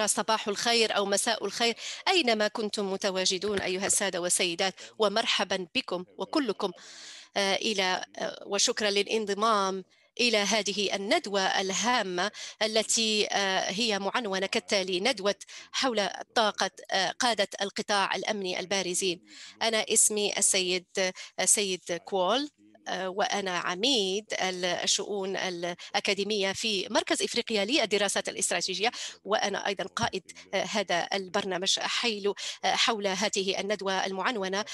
أخرى صباح الخير أو مساء الخير أينما كنتم متواجدون أيها السادة والسيدات ومرحبا بكم وكلكم آه، إلى آه، وشكرا للانضمام إلى هذه الندوة الهامة التي آه، هي معنونة كالتالي ندوة حول طاقة قادة القطاع الأمني البارزين أنا اسمي السيد سيد كوال آه، وأنا عميد الشؤون الأكاديمية في مركز إفريقيا للدراسات الاستراتيجية وأنا أيضا قائد آه، هذا البرنامج آه، حول هذه الندوة المعنونة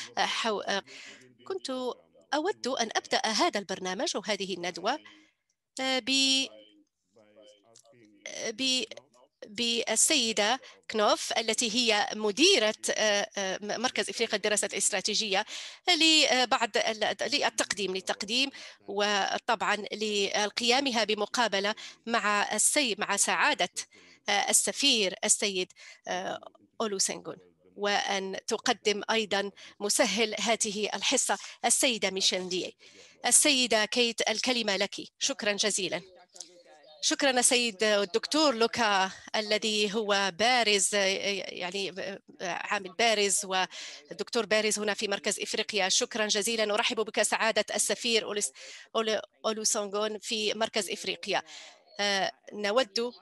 كنت أود أن أبدأ هذا البرنامج وهذه الندوة ب بالسيدة كنوف التي هي مديرة آه، آه، مركز إفريقيا للدراسات الاستراتيجية لبعض للتقديم للتقديم وطبعا لقيامها بمقابلة مع السي مع سعادة آه، السفير السيد أولو سينجون وأن تقدم أيضا مسهل هذه الحصة السيدة ميشيل دي السيدة كيت الكلمة لك شكرا جزيلا شكرا السيد الدكتور لوكا الذي هو بارز يعني عامل بارز والدكتور بارز هنا في مركز افريقيا شكرا جزيلا ارحب بك سعاده السفير اولوسونغون في مركز افريقيا آه، نود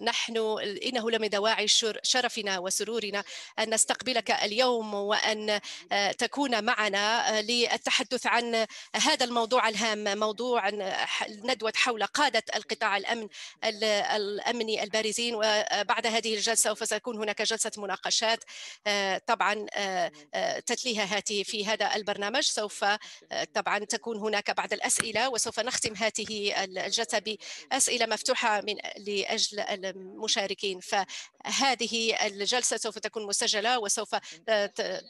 نحن إنه لمن دواعي شرفنا وسرورنا أن نستقبلك اليوم وأن آه، تكون معنا آه، للتحدث عن هذا الموضوع الهام موضوع ندوة حول قادة القطاع الأمن الأمني البارزين وبعد هذه الجلسة سوف تكون هناك جلسة مناقشات آه، طبعا تتليها هاته في هذا البرنامج سوف طبعا تكون هناك بعض الأسئلة وسوف نختم هذه الجلسة بأسئلة مفتوحة من لأجل المشاركين فهذه الجلسة سوف تكون مسجلة وسوف آه،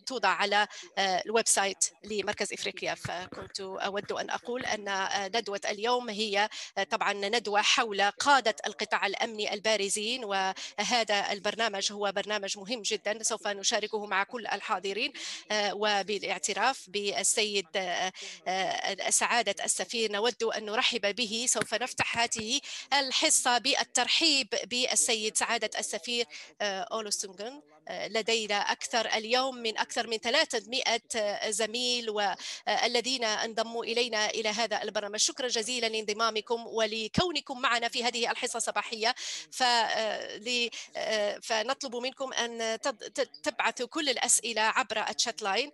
توضع على آه، الويب سايت لمركز إفريقيا فكنت أود أن أقول أن آه، ندوة اليوم هي طبعا ندوة حول قادة القطاع الأمني البارزين وهذا البرنامج هو برنامج مهم جدا سوف نشاركه مع كل الحاضرين وبالاعتراف بالسيد سعادة السفير نود أن نرحب به سوف نفتح هذه الحصة بالترحيب بالسيد سعادة السفير آه، أولو سونغن آه، لدينا أكثر اليوم من أكثر من 300 آه، زميل والذين انضموا إلينا إلى هذا البرنامج شكرا جزيلا لانضمامكم ولكونكم معنا في هذه الحصة الصباحية فنطلب منكم أن تبعثوا كل الأسئلة عبر التشات لاين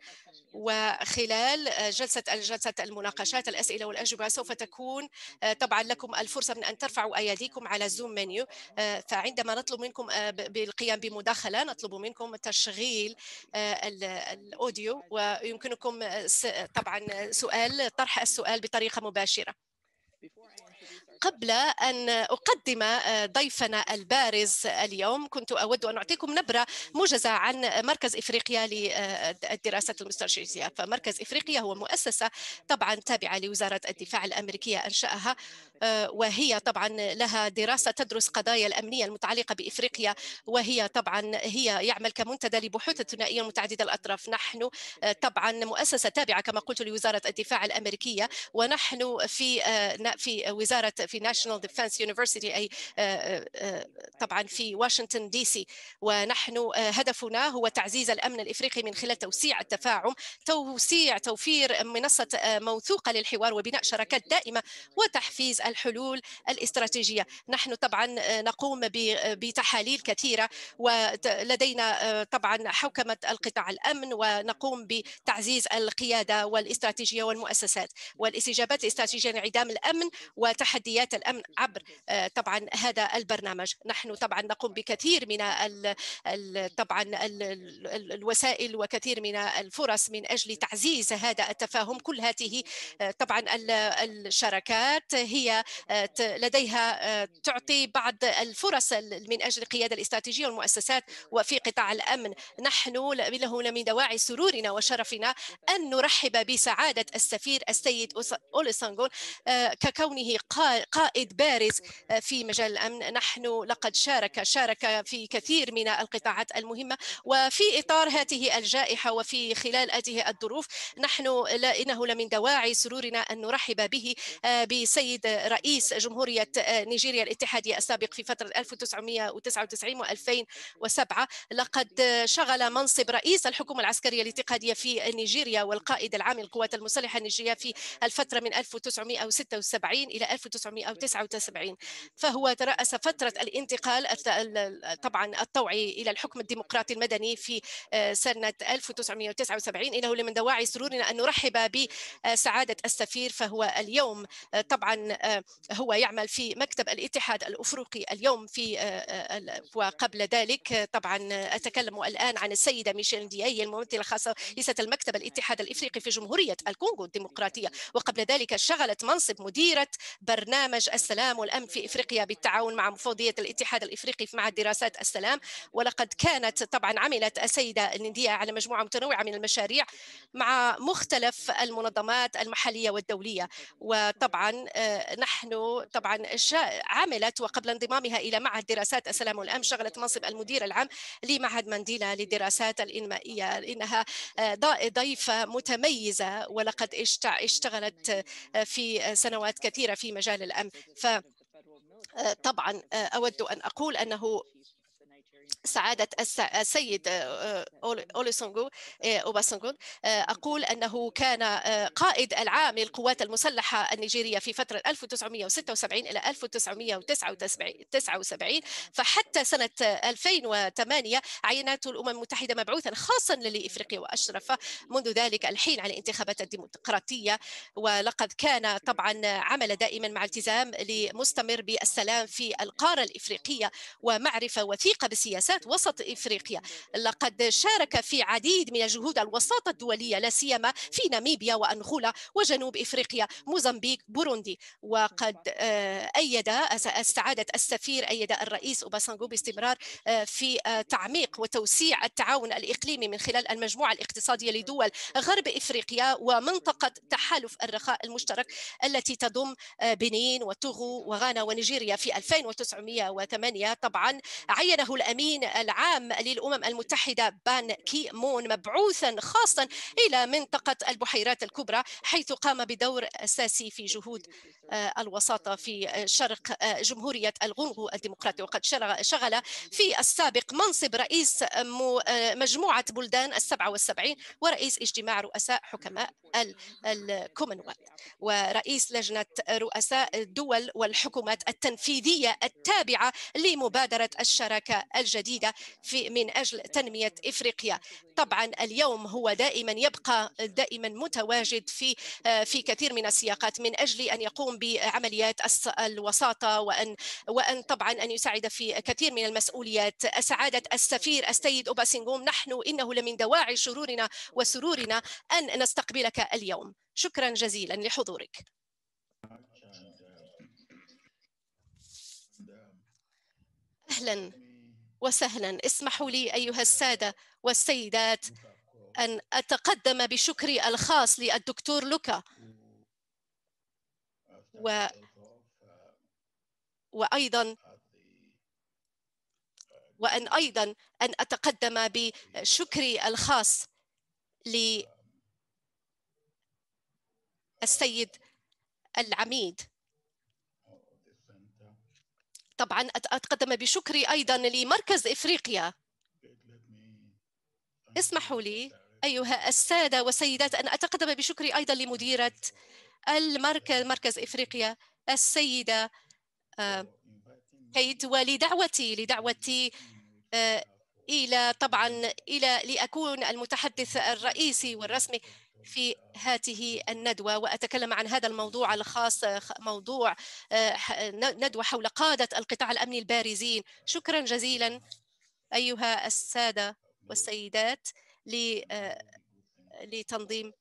وخلال آه، جلسة الجلسة المناقشات الأسئلة والأجوبة سوف تكون آه، طبعا لكم الفرصة من أن ترفعوا أيديكم على زوم منيو آه، فعندما نطلب منكم بالقيام بمداخلة نطلب منكم تشغيل الأوديو ويمكنكم طبعا سؤال طرح السؤال بطريقة مباشرة قبل أن أقدم آه، ضيفنا البارز اليوم كنت أود أن أعطيكم نبرة موجزة عن مركز إفريقيا للدراسات آه، المستشرقية فمركز إفريقيا هو مؤسسة طبعا تابعة لوزارة الدفاع الأمريكية أنشأها آه، وهي طبعا لها دراسة تدرس قضايا الأمنية المتعلقة بإفريقيا وهي طبعا هي يعمل كمنتدى لبحوث الثنائية متعددة الأطراف نحن طبعا مؤسسة تابعة كما قلت لوزارة الدفاع الأمريكية ونحن في في وزارة في ناشونال ديفنس يونيفرسيتي أي آه، آه، آه، طبعا في واشنطن دي سي ونحن هدفنا هو تعزيز الأمن الإفريقي من خلال توسيع التفاعل توسيع توفير منصة موثوقة للحوار وبناء شراكات دائمة وتحفيز الحلول الاستراتيجية نحن طبعا نقوم بتحاليل كثيرة ولدينا طبعا حوكمة القطاع الأمن ونقوم بتعزيز القيادة والاستراتيجية والمؤسسات والاستجابات الاستراتيجية لانعدام الأمن وتحدي عمليات الأمن عبر آه، طبعا هذا البرنامج نحن طبعا نقوم بكثير من الـ الـ طبعا الـ الـ الوسائل وكثير من الفرص من أجل تعزيز هذا التفاهم كل هذه آه، طبعا الشركات هي آه، لديها تعطي بعض الفرص من أجل القيادة الاستراتيجية والمؤسسات وفي قطاع الأمن نحن له من دواعي سرورنا وشرفنا أن نرحب بسعادة السفير السيد أولي ككونه ككونه قائد بارز آه، في مجال الأمن نحن لقد شارك شارك في كثير من القطاعات المهمة وفي إطار هذه الجائحة وفي خلال هذه الظروف نحن لا إنه لمن دواعي سرورنا أن نرحب به آه، بسيد رئيس جمهورية آه، نيجيريا الاتحادية السابق في فترة 1999 و 2007 لقد شغل منصب رئيس الحكومة العسكرية الاتحادية في نيجيريا والقائد العام للقوات المسلحة النيجيرية في الفترة من 1976 إلى 1900 1979 فهو ترأس فترة الانتقال طبعا الطوعي إلى الحكم الديمقراطي المدني في آه، سنة 1979 إنه من دواعي سرورنا أن نرحب بسعادة آه، السفير فهو اليوم آه، طبعا هو يعمل في مكتب الاتحاد الأفريقي اليوم في وقبل ذلك طبعا أتكلم الآن عن السيدة ميشيل دياي الممثلة الخاصة رئيسة المكتب الاتحاد الإفريقي في جمهورية الكونغو الديمقراطية وقبل ذلك شغلت منصب مديرة برنامج برنامج السلام والأمن في إفريقيا بالتعاون مع مفوضية الاتحاد الإفريقي مع دراسات السلام ولقد كانت طبعا عملت السيدة الندية على مجموعة متنوعة من المشاريع مع مختلف المنظمات المحلية والدولية وطبعا آه، نحن طبعا عملت وقبل انضمامها إلى معهد دراسات السلام والأمن شغلت منصب المدير العام لمعهد مانديلا للدراسات الإنمائية لأنها آه، ضيفة متميزة ولقد اشتغلت آه، في سنوات كثيرة في مجال الأمن الأمن فطبعا آه، آه، أود أن أقول أنه سعادة السيد آه، آه، أولي سونغو آه، أقول أنه كان قائد العام للقوات المسلحة النيجيرية في فترة 1976 إلى 1979 فحتى سنة 2008 عينته الأمم المتحدة مبعوثا خاصا لإفريقيا وأشرف منذ ذلك الحين على الانتخابات الديمقراطية ولقد كان طبعا عمل دائما مع التزام لمستمر بالسلام في القارة الإفريقية ومعرفة وثيقة بالسياسات بالذات وسط افريقيا لقد شارك في عديد من الجهود الوساطه الدوليه لا سيما في ناميبيا وانغولا وجنوب افريقيا موزمبيق بوروندي وقد آه، ايد استعاده السفير ايد الرئيس اوباسانغو باستمرار آه، في آه، تعميق وتوسيع التعاون الاقليمي من خلال المجموعه الاقتصاديه لدول غرب افريقيا ومنطقه تحالف الرخاء المشترك التي تضم بنين وتوغو وغانا ونيجيريا في 2908 طبعا عينه الامين العام للأمم المتحدة بان كي مون مبعوثا خاصا إلى منطقة البحيرات الكبرى حيث قام بدور أساسي في جهود آه، الوساطة في شرق آه، جمهورية الغونغو الديمقراطية وقد شغل في السابق منصب رئيس آه، مجموعة بلدان السبعة والسبعين ورئيس اجتماع رؤساء حكماء الكومنولث ورئيس لجنة رؤساء الدول والحكومات التنفيذية التابعة لمبادرة الشراكة الجديدة جديدة في من أجل تنمية إفريقيا طبعا اليوم هو دائما يبقى دائما متواجد في في كثير من السياقات من أجل أن يقوم بعمليات الوساطة وأن وأن طبعا أن يساعد في كثير من المسؤوليات سعادة السفير السيد أوباسينغوم نحن إنه لمن دواعي شرورنا وسرورنا أن نستقبلك اليوم شكرا جزيلا لحضورك اهلا وسهلا اسمحوا لي أيها السادة والسيدات أن أتقدم بشكري الخاص للدكتور لوكا و... وأيضا وأن أيضا أن أتقدم بشكري الخاص للسيد العميد طبعا أتقدم بشكري أيضا لمركز إفريقيا اسمحوا لي أيها السادة والسيدات أن أتقدم بشكري أيضا لمديرة المركز مركز إفريقيا السيدة كيد آه، ولدعوتي لدعوتي آه، إلى طبعا إلى لأكون المتحدث الرئيسي والرسمي في هذه الندوة وأتكلم عن هذا الموضوع الخاص موضوع آه، ندوة حول قادة القطاع الأمني البارزين شكرا جزيلا أيها السادة والسيدات آه، لتنظيم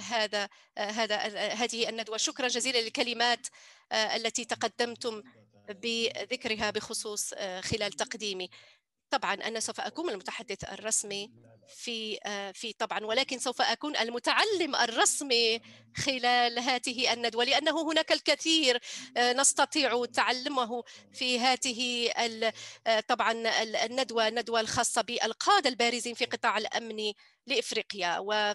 هذا آه، هذا هذه الندوة شكرا جزيلا للكلمات التي تقدمتم بذكرها بخصوص خلال تقديمي طبعا أنا سوف أكون المتحدث الرسمي في آه، في طبعا ولكن سوف أكون المتعلم الرسمي خلال هذه الندوة لأنه هناك الكثير آه، نستطيع تعلمه في هذه آه، طبعا الندوة الندوة الخاصة بالقادة البارزين في قطاع الأمن لإفريقيا و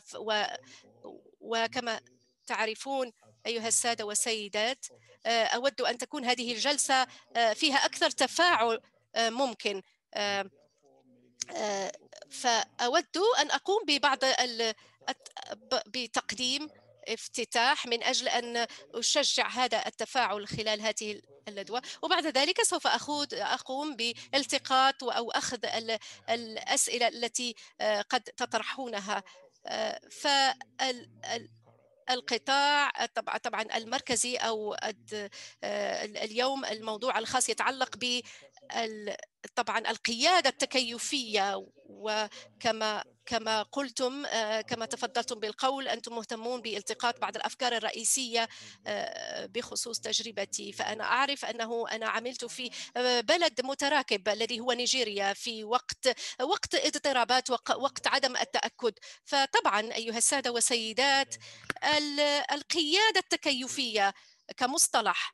وكما تعرفون أيها السادة والسيدات أود أن تكون هذه الجلسة فيها أكثر تفاعل ممكن آه، آه، فأود أن أقوم ببعض بتقديم افتتاح من أجل أن أشجع هذا التفاعل خلال هذه الندوة وبعد ذلك سوف أخوض أقوم بالتقاط أو أخذ الأسئلة التي آه، قد تطرحونها فالقطاع طبعا المركزي أو اليوم الموضوع الخاص يتعلق طبعا القيادة التكيفية وكما كما قلتم آه، كما تفضلتم بالقول أنتم مهتمون بالتقاط بعض الأفكار الرئيسية آه، بخصوص تجربتي فأنا أعرف أنه أنا عملت في آه، بلد متراكب الذي هو نيجيريا في وقت وقت اضطرابات وقت عدم التأكد فطبعا أيها السادة والسيدات القيادة التكيفية كمصطلح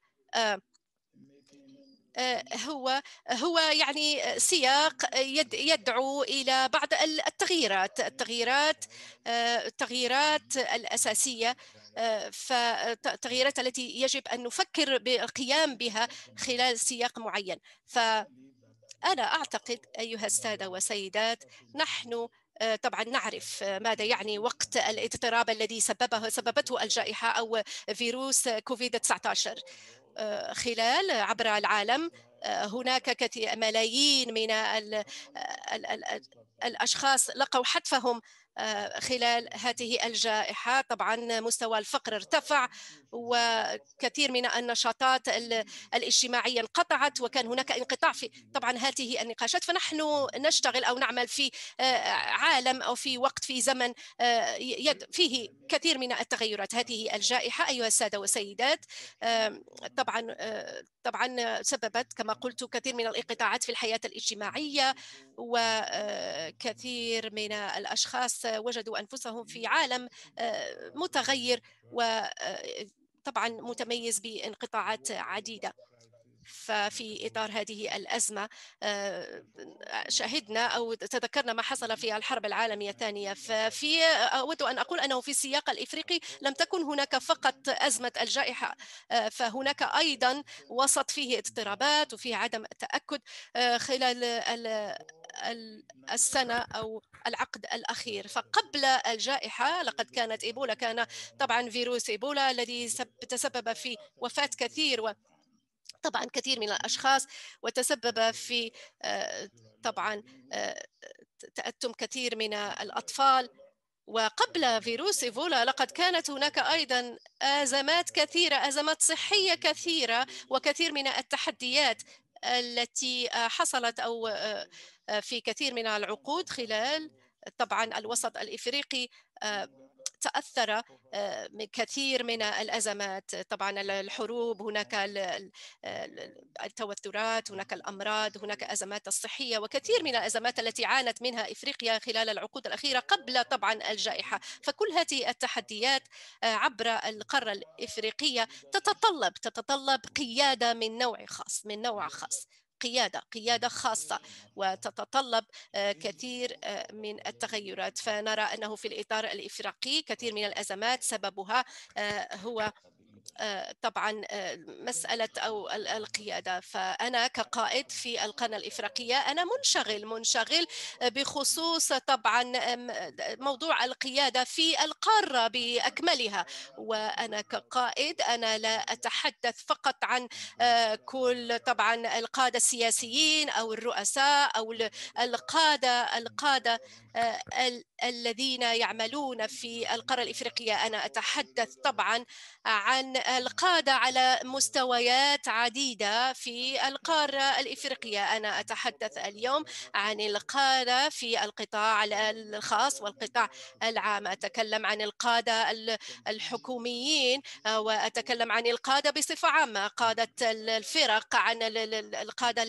آه، هو هو يعني سياق يدعو الى بعض التغييرات التغييرات آه، التغييرات الاساسيه آه، فالتغييرات التي يجب ان نفكر بالقيام بها خلال سياق معين فانا اعتقد ايها الساده والسيدات نحن طبعا نعرف ماذا يعني وقت الاضطراب الذي سببه سببته الجائحه او فيروس كوفيد 19 آه، خلال عبر العالم آه، هناك ملايين من آه، الاشخاص لقوا حتفهم آه، خلال هذه الجائحة طبعا مستوى الفقر ارتفع وكثير من النشاطات الاجتماعية انقطعت وكان هناك انقطاع في طبعا هذه النقاشات فنحن نشتغل أو نعمل في آه، عالم أو في وقت في زمن آه، فيه كثير من التغيرات هذه الجائحة أيها السادة والسيدات طبعا طبعا سببت كما قلت كثير من الانقطاعات في الحياة الاجتماعية وكثير من الأشخاص وجدوا أنفسهم في عالم آه، متغير وطبعا آه، متميز بانقطاعات عديدة ففي إطار هذه الأزمة آه، شهدنا أو تذكرنا ما حصل في الحرب العالمية الثانية ففي أود أن أقول أنه في السياق الإفريقي لم تكن هناك فقط أزمة الجائحة آه، فهناك أيضا وسط فيه اضطرابات وفيه عدم التأكد آه، خلال السنة أو العقد الأخير فقبل الجائحة لقد كانت إيبولا كان طبعا فيروس إيبولا الذي تسبب في وفاة كثير و طبعا كثير من الأشخاص وتسبب في آه، طبعا آه، تأتم كثير من الأطفال وقبل فيروس إيفولا لقد كانت هناك أيضا أزمات كثيرة أزمات صحية كثيرة وكثير من التحديات التي حصلت أو آه، في كثير من العقود خلال طبعا الوسط الإفريقي تاثر آه، من كثير من الازمات طبعا الحروب هناك التوترات هناك الامراض هناك ازمات الصحيه وكثير من الازمات التي عانت منها افريقيا خلال العقود الاخيره قبل طبعا الجائحه فكل هذه التحديات آه، عبر القاره الافريقيه تتطلب تتطلب قياده من نوع خاص من نوع خاص قيادة قيادة خاصة وتتطلب آه، كثير آه، من التغيرات فنرى أنه في الإطار الإفريقي كثير من الأزمات سببها آه، هو آه، طبعا آه، مسألة أو القيادة فأنا كقائد في القناة الإفريقية أنا منشغل منشغل بخصوص طبعا موضوع القيادة في القارة بأكملها وأنا كقائد أنا لا أتحدث فقط عن آه، كل طبعا القادة السياسيين أو الرؤساء أو القادة القادة الذين يعملون في القارة الإفريقية أنا أتحدث طبعا عن القادة على مستويات عديدة في القارة الإفريقية أنا أتحدث اليوم عن القادة في القطاع الخاص والقطاع العام أتكلم عن القادة الحكوميين آه، وأتكلم عن القادة بصفة عامة قادة الفرق عن القادة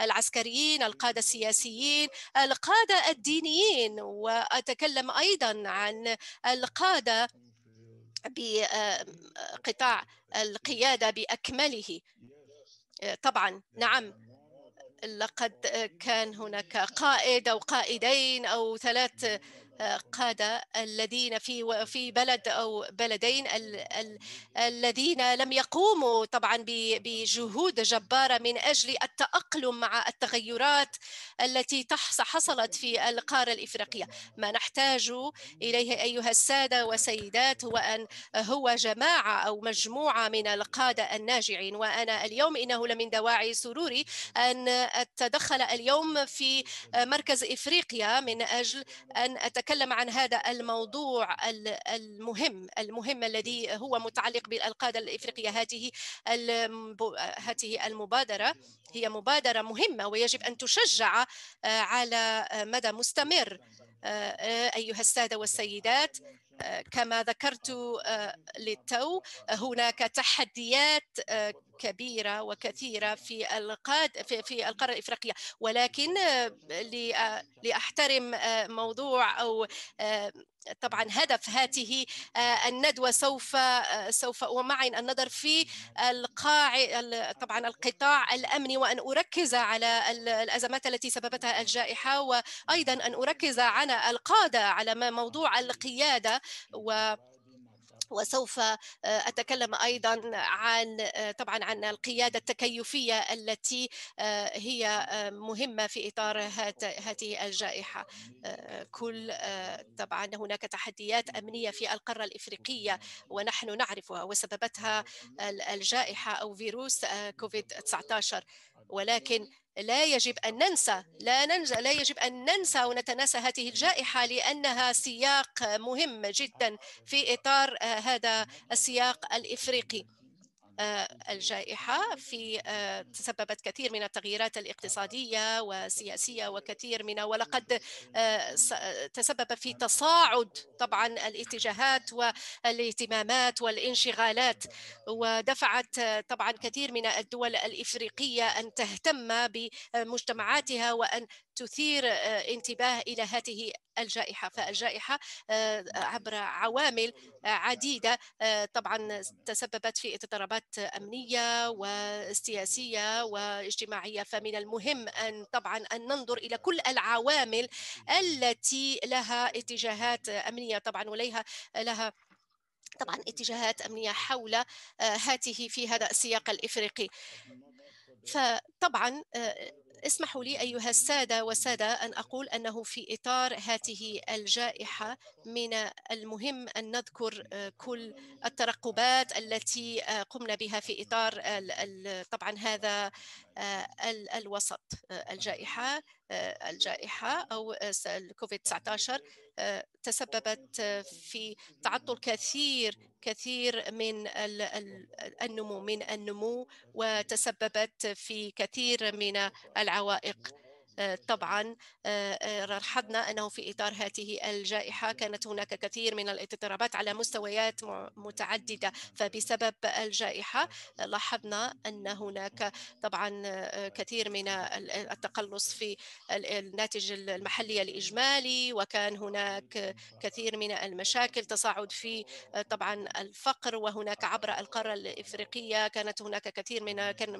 العسكريين القادة السياسيين القادة الدينيين وأتكلم أيضا عن القادة بقطاع القيادة بأكمله طبعا نعم لقد كان هناك قائد أو قائدين أو ثلاث قادة الذين في في بلد أو بلدين الذين لم يقوموا طبعا بجهود جبارة من أجل التأقلم مع التغيرات التي حصلت في القارة الإفريقية ما نحتاج إليه أيها السادة وسيدات هو أن هو جماعة أو مجموعة من القادة الناجعين وأنا اليوم إنه لمن دواعي سروري أن أتدخل اليوم في مركز إفريقيا من أجل أن أتكلم نتكلم عن هذا الموضوع المهم المهم الذي هو متعلق بالقادة الإفريقية هذه هذه المبادرة هي مبادرة مهمة ويجب أن تشجع آه، على آه، مدى مستمر آه، أيها السادة والسيدات كما ذكرت للتو هناك تحديات كبيرة وكثيرة في القاد في, في القارة الإفريقية ولكن آه، آه، لأحترم آه، موضوع أو طبعا هدف هذه الندوة سوف سوف ومعي النظر في القاع طبعا القطاع الأمني وأن أركز على الأزمات التي سببتها الجائحة وأيضا أن أركز على القادة على موضوع القيادة و وسوف آه، أتكلم أيضا عن آه، طبعا عن القيادة التكيفية التي آه، هي مهمة في إطار هذه الجائحة كل طبعا هناك تحديات أمنية في القارة الإفريقية ونحن نعرفها وسببتها الجائحة أو فيروس كوفيد 19 ولكن لا يجب أن ننسى لا, ننسى لا يجب أن ننسى ونتناسى هذه الجائحة لأنها سياق مهم جدا في إطار آه، هذا السياق الإفريقي الجائحة في آه، تسببت كثير من التغييرات الاقتصادية والسياسية وكثير من ولقد آه، تسبب في تصاعد طبعا الاتجاهات والاهتمامات والانشغالات ودفعت آه، طبعا كثير من الدول الإفريقية أن تهتم بمجتمعاتها وأن تثير آه، انتباه إلى هذه الجائحة فالجائحة آه، عبر عوامل عديدة آه، طبعا تسببت في اضطرابات أمنية وسياسية واجتماعية فمن المهم أن طبعا أن ننظر إلى كل العوامل التي لها اتجاهات أمنية طبعا وليها لها طبعا اتجاهات أمنية حول هاته في هذا السياق الإفريقي فطبعا اسمحوا لي أيها السادة وسادة أن أقول أنه في إطار هذه الجائحة من المهم أن نذكر آه، كل الترقبات التي آه، قمنا بها في إطار طبعا هذا آه، الوسط الجائحة الجائحة أو الكوفيد 19 تسببت في تعطل كثير كثير من النمو من النمو وتسببت في كثير من الع... العوائق آه، طبعا لاحظنا آه، آه، أنه في إطار هذه الجائحة كانت هناك كثير من الاضطرابات على مستويات متعددة فبسبب الجائحة لاحظنا أن هناك طبعا كثير من التقلص في الناتج المحلي الإجمالي وكان هناك كثير من المشاكل تصاعد في طبعا الفقر وهناك عبر القارة الإفريقية كانت هناك كثير من كان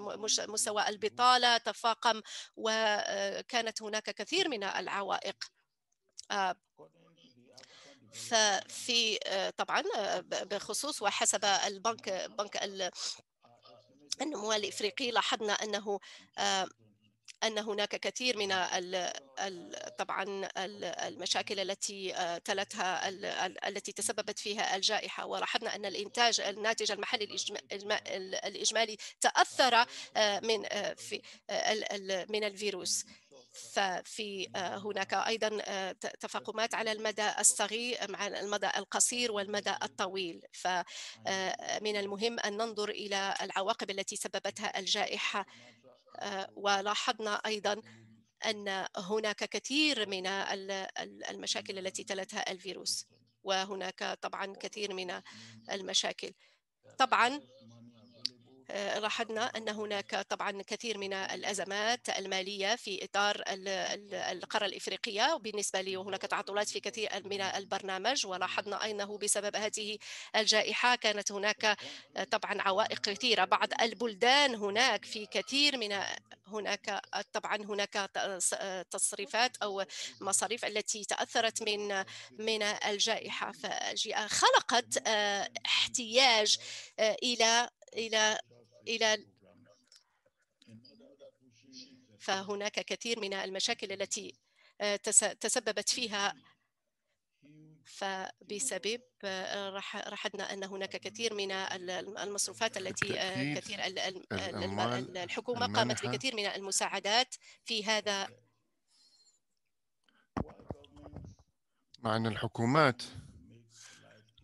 مستوى البطالة تفاقم و كانت هناك كثير من العوائق آه، ففي آه، طبعا آه، بخصوص وحسب البنك بنك النمو الافريقي لاحظنا انه ان هناك كثير من طبعا المشاكل التي تلتها التي تسببت فيها الجائحه ولاحظنا ان الانتاج الناتج المحلي الاجمالي تاثر من من الفيروس ففي آه، هناك أيضا آه، تفاقمات على المدى الصغير مع المدى القصير والمدى الطويل فمن آه، المهم أن ننظر إلى العواقب التي سببتها الجائحة ولاحظنا أيضا أن هناك كثير من المشاكل التي تلتها الفيروس وهناك طبعا كثير من المشاكل طبعا آه، لاحظنا أن هناك طبعا كثير من الأزمات المالية في إطار القارة الإفريقية وبالنسبة لي هناك تعطلات في كثير من البرنامج ولاحظنا أنه بسبب هذه الجائحة كانت هناك طبعا عوائق كثيرة بعض البلدان هناك في كثير من هناك طبعا هناك تصريفات أو مصاريف التي تأثرت من من الجائحة فخلقت آه، احتياج آه، إلى إلى إلى فهناك كثير من المشاكل التي آه، تسببت فيها فبسبب آه، رحدنا ان هناك كثير من المصروفات التي آه، كثير الحكومه قامت بكثير من المساعدات في هذا مع ان الحكومات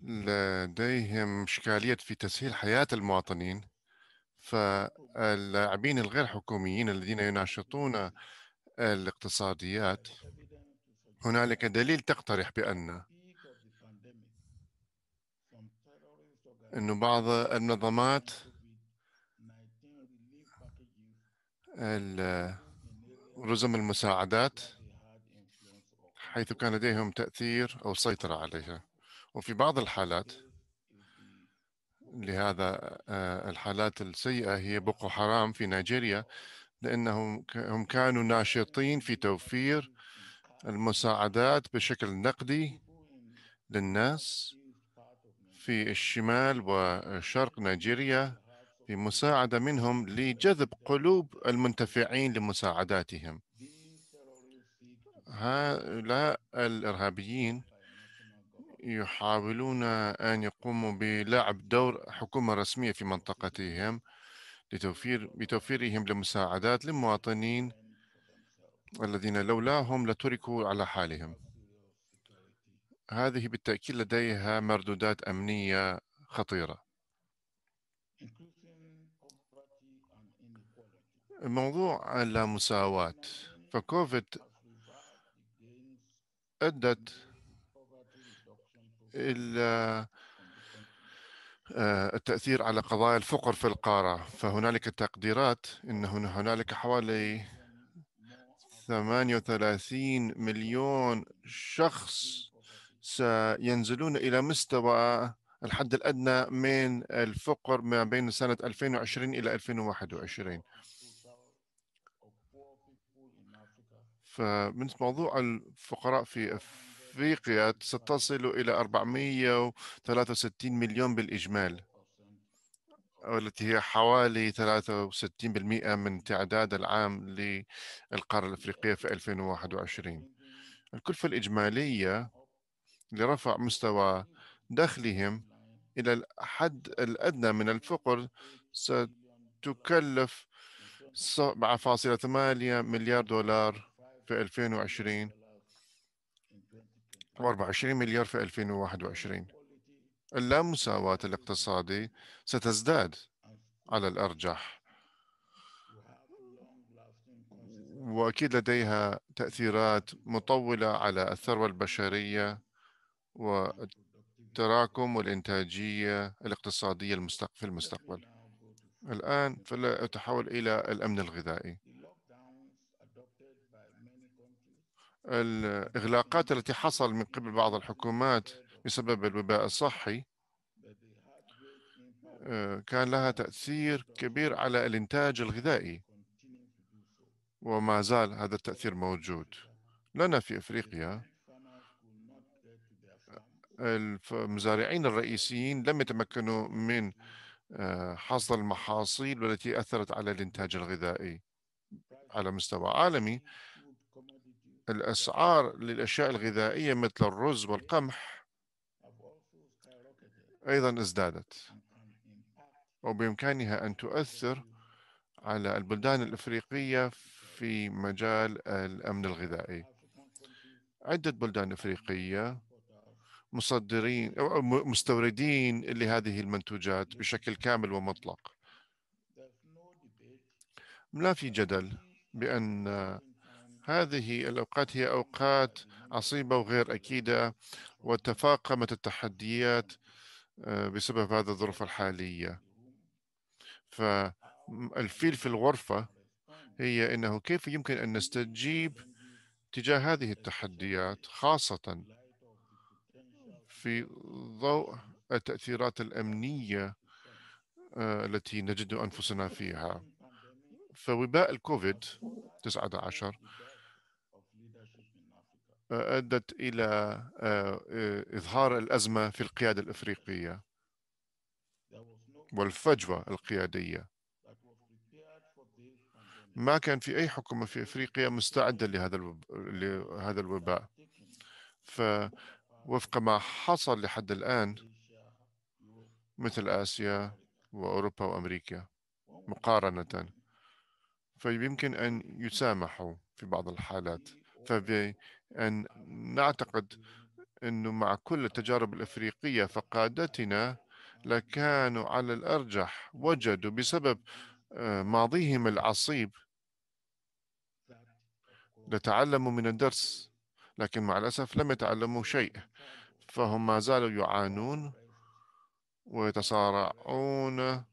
لديهم اشكاليه في تسهيل حياه المواطنين فاللاعبين الغير حكوميين الذين يناشطون الاقتصاديات هنالك دليل تقترح بأن أن بعض المنظمات رزم المساعدات حيث كان لديهم تأثير أو سيطرة عليها وفي بعض الحالات لهذا آه، الحالات السيئة هي بوكو حرام في نيجيريا لأنهم هم كانوا ناشطين في توفير المساعدات بشكل نقدي للناس في الشمال وشرق نيجيريا بمساعدة منهم لجذب قلوب المنتفعين لمساعداتهم هؤلاء الإرهابيين يحاولون أن يقوموا بلعب دور حكومة رسمية في منطقتهم لتوفير بتوفيرهم لمساعدات للمواطنين الذين لولاهم لتركوا على حالهم هذه بالتأكيد لديها مردودات أمنية خطيرة موضوع المساواة فكوفيد أدت آه، التأثير على قضايا الفقر في القارة فهنالك تقديرات أن هنالك حوالي 38 مليون شخص سينزلون إلى مستوى الحد الأدنى من الفقر ما بين سنة 2020 إلى 2021 فمن موضوع الفقراء في أفريقيا ستصل إلى 463 مليون بالإجمال والتي هي حوالي 63% من تعداد العام للقارة الأفريقية في 2021 الكلفة الإجمالية لرفع مستوى دخلهم إلى الحد الأدنى من الفقر ستكلف 7.8 مليار دولار في 2020 24 مليار في 2021 اللامساواة الاقتصادي ستزداد على الأرجح وأكيد لديها تأثيرات مطولة على الثروة البشرية والتراكم والإنتاجية الاقتصادية في المستقبل الآن فلا أتحول إلى الأمن الغذائي الإغلاقات التي حصل من قبل بعض الحكومات بسبب الوباء الصحي آه، كان لها تأثير كبير على الإنتاج الغذائي وما زال هذا التأثير موجود لنا في أفريقيا المزارعين الرئيسيين لم يتمكنوا من آه، حصد المحاصيل والتي أثرت على الإنتاج الغذائي على مستوى عالمي الأسعار للأشياء الغذائية مثل الرز والقمح أيضا ازدادت وبإمكانها أن تؤثر على البلدان الإفريقية في مجال الأمن الغذائي عدة بلدان إفريقية مصدرين أو مستوردين لهذه المنتوجات بشكل كامل ومطلق لا في جدل بأن هذه الأوقات هي أوقات عصيبة وغير أكيدة وتفاقمت التحديات آه، بسبب هذه الظروف الحالية فالفيل في الغرفة هي أنه كيف يمكن أن نستجيب تجاه هذه التحديات خاصة في ضوء التأثيرات الأمنية آه، التي نجد أنفسنا فيها فوباء الكوفيد 19 أدت إلى آه، آه، إظهار الأزمة في القيادة الإفريقية والفجوة القيادية ما كان في أي حكومة في إفريقيا مستعدة لهذا لهذا الوباء فوفق ما حصل لحد الآن مثل آسيا وأوروبا وأمريكا مقارنة فيمكن أن يسامحوا في بعض الحالات فبأن نعتقد أنه مع كل التجارب الإفريقية فقادتنا لكانوا على الأرجح وجدوا بسبب آه، ماضيهم العصيب لتعلموا من الدرس لكن مع الأسف لم يتعلموا شيء فهم ما زالوا يعانون ويتصارعون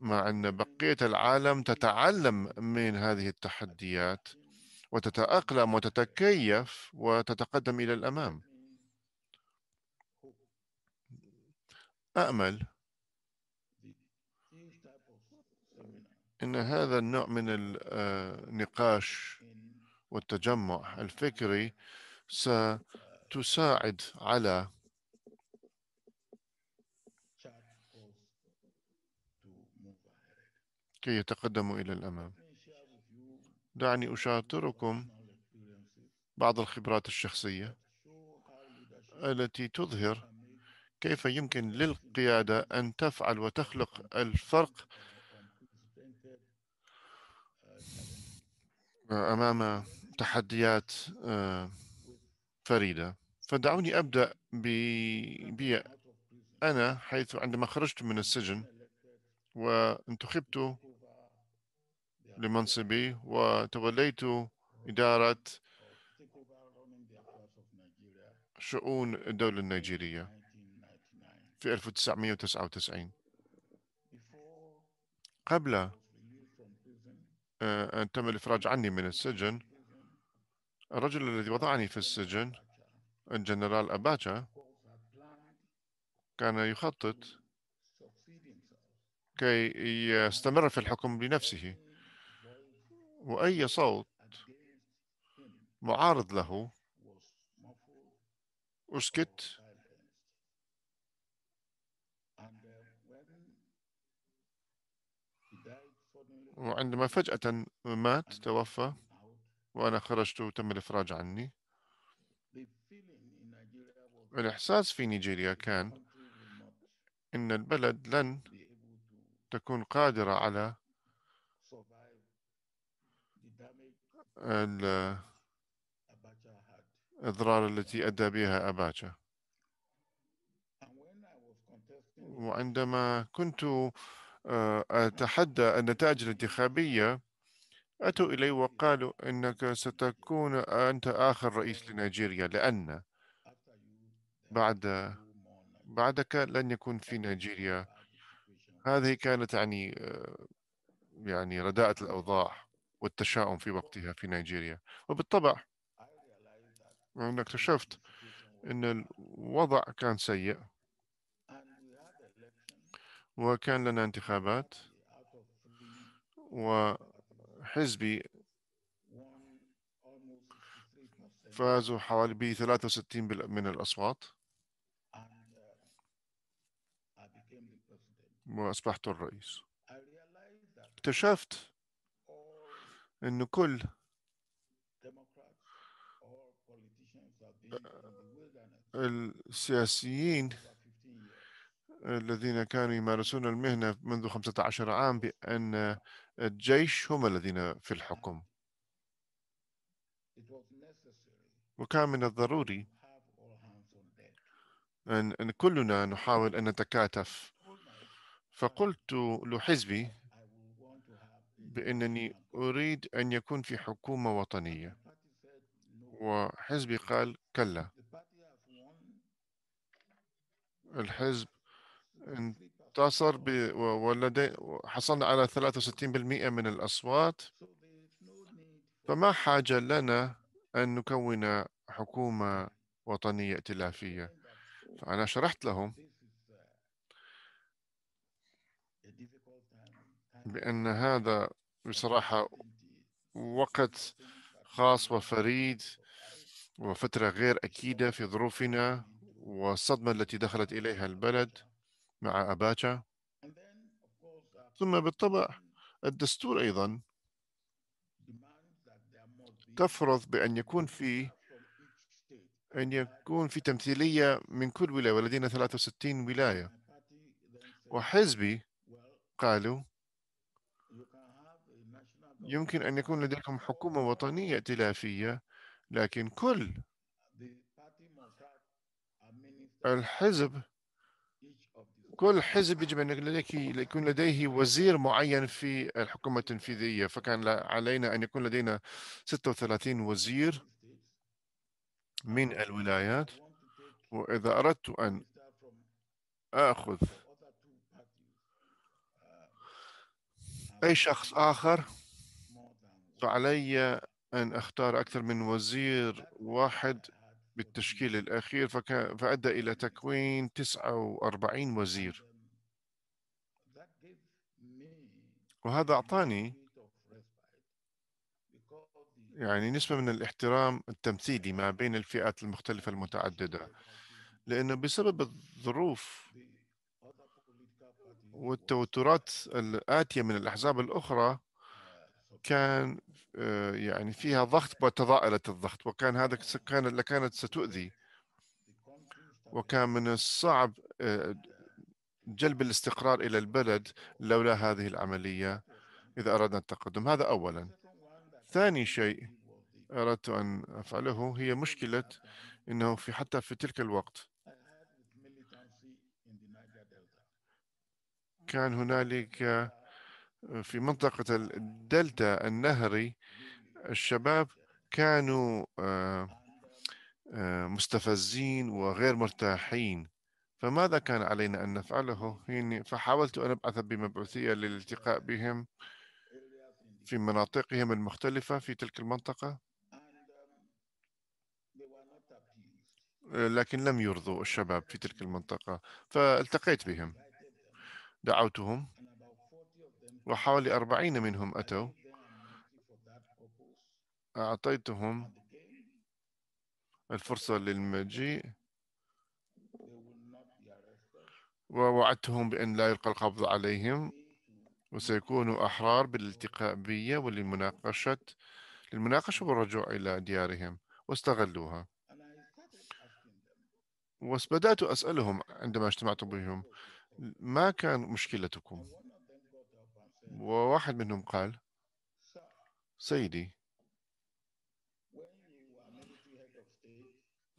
مع أن بقية العالم تتعلم من هذه التحديات وتتأقلم وتتكيف وتتقدم إلى الأمام أأمل أن هذا النوع من النقاش آه، والتجمع الفكري ستساعد على كي يتقدموا إلى الأمام دعني أشاطركم بعض الخبرات الشخصية التي تظهر كيف يمكن للقيادة أن تفعل وتخلق الفرق أمام تحديات آه، فريدة فدعوني أبدأ بي أنا حيث عندما خرجت من السجن وانتخبت لمنصبي وتوليت إدارة شؤون الدولة النيجيرية في 1999 قبل آه، أن تم الإفراج عني من السجن الرجل الذي وضعني في السجن الجنرال أباتا كان يخطط كي يستمر في الحكم بنفسه وأي صوت معارض له أسكت وعندما فجأة مات توفى وأنا خرجت وتم الإفراج عني الإحساس في نيجيريا كان أن البلد لن تكون قادرة على الأضرار التي أدى بها أباجا وعندما كنت آه، أتحدى النتائج الانتخابية أتوا إلي وقالوا إنك ستكون أنت آخر رئيس لنيجيريا لأن بعد بعدك لن يكون في نيجيريا هذه كانت يعني آه، يعني رداءة الأوضاع والتشاؤم في وقتها في نيجيريا وبالطبع أنا اكتشفت أن الوضع كان سيء وكان لنا انتخابات وحزبي فازوا حوالي ب 63 من الأصوات وأصبحت الرئيس اكتشفت انه كل السياسيين الذين كانوا يمارسون المهنة منذ 15 عام بأن الجيش هم الذين في الحكم وكان من الضروري أن كلنا نحاول أن نتكاتف فقلت لحزبي بأنني أريد أن يكون في حكومة وطنية وحزبي قال كلا الحزب انتصر ب... ولدي حصلنا على 63% من الأصوات فما حاجة لنا أن نكون حكومة وطنية ائتلافية فأنا شرحت لهم بأن هذا بصراحة وقت خاص وفريد وفترة غير أكيدة في ظروفنا والصدمة التي دخلت إليها البلد مع أباتشا ثم بالطبع الدستور أيضا تفرض بأن يكون في أن يكون في تمثيلية من كل ولاية ولدينا 63 ولاية وحزبي قالوا يمكن أن يكون لديكم حكومة وطنية ائتلافية لكن كل الحزب كل حزب يجب أن يكون لديه وزير معين في الحكومة التنفيذية فكان علينا أن يكون لدينا 36 وزير من الولايات وإذا أردت أن آخذ أي شخص آخر علي أن أختار أكثر من وزير واحد بالتشكيل الأخير فك... فأدى إلى تكوين 49 وزير وهذا أعطاني يعني نسبة من الاحترام التمثيلي ما بين الفئات المختلفة المتعددة لأنه بسبب الظروف والتوترات الآتية من الأحزاب الأخرى كان آه، يعني فيها ضغط وتضاءلة الضغط وكان هذا كان لكانت ستؤذي وكان من الصعب آه، جلب الاستقرار إلى البلد لولا هذه العملية إذا أردنا التقدم هذا أولا ثاني شيء أردت أن أفعله هي مشكلة أنه في حتى في تلك الوقت كان هنالك في منطقة الدلتا النهري الشباب كانوا آه، آه، مستفزين وغير مرتاحين فماذا كان علينا أن نفعله؟ يعني فحاولت أن أبعث بمبعوثية للالتقاء بهم في مناطقهم المختلفة في تلك المنطقة آه، لكن لم يرضوا الشباب في تلك المنطقة فالتقيت بهم دعوتهم وحوالي أربعين منهم أتوا أعطيتهم الفرصة للمجيء ووعدتهم بأن لا يلقى القبض عليهم وسيكونوا أحرار بالالتقاء بي ولمناقشة للمناقشة والرجوع إلى ديارهم واستغلوها وبدأت أسألهم عندما اجتمعت بهم ما كان مشكلتكم وواحد منهم قال سيدي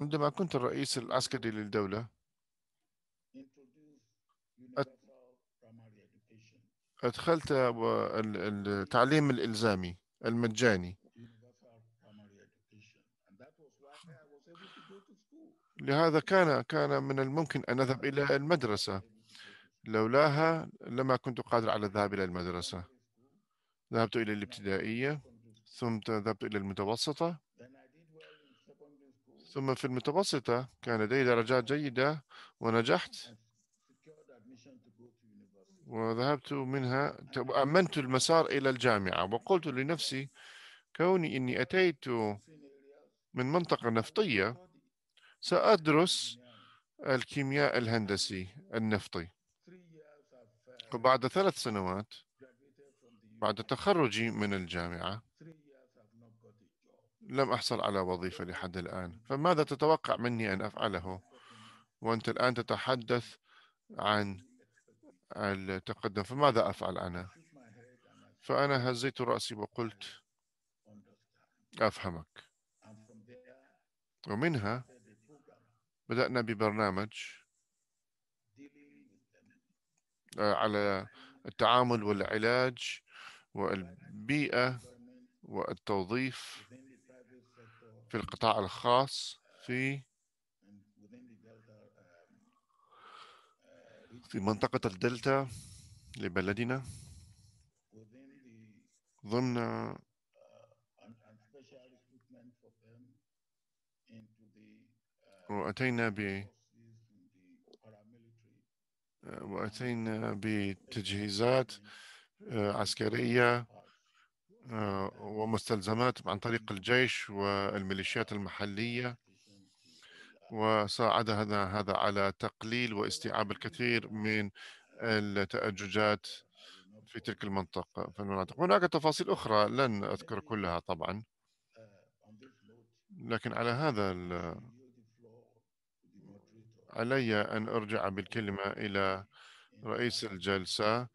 عندما كنت الرئيس العسكري للدولة أدخلت التعليم الإلزامي المجاني لهذا كان كان من الممكن أن أذهب إلى المدرسة لولاها لما كنت قادر على الذهاب إلى المدرسة ذهبت إلى الابتدائية ثم ذهبت إلى المتوسطة ثم في المتوسطة كان لدي درجات جيدة ونجحت وذهبت منها أمنت المسار إلى الجامعة وقلت لنفسي كوني إني أتيت من منطقة نفطية سأدرس الكيمياء الهندسي النفطي بعد ثلاث سنوات بعد تخرجي من الجامعة لم أحصل على وظيفة لحد الآن فماذا تتوقع مني أن أفعله وأنت الآن تتحدث عن التقدم فماذا أفعل أنا فأنا هزيت رأسي وقلت أفهمك ومنها بدأنا ببرنامج آه، على التعامل والعلاج والبيئة والتوظيف في القطاع الخاص في في منطقة الدلتا لبلدنا ضمن وأتينا ب وأتينا بتجهيزات آه، عسكرية آه، ومستلزمات عن طريق الجيش والميليشيات المحلية وساعد هذا هذا على تقليل واستيعاب الكثير من التأججات في تلك المنطقة في المناطق هناك تفاصيل أخرى لن أذكر كلها طبعا لكن على هذا علي أن أرجع بالكلمة إلى رئيس الجلسة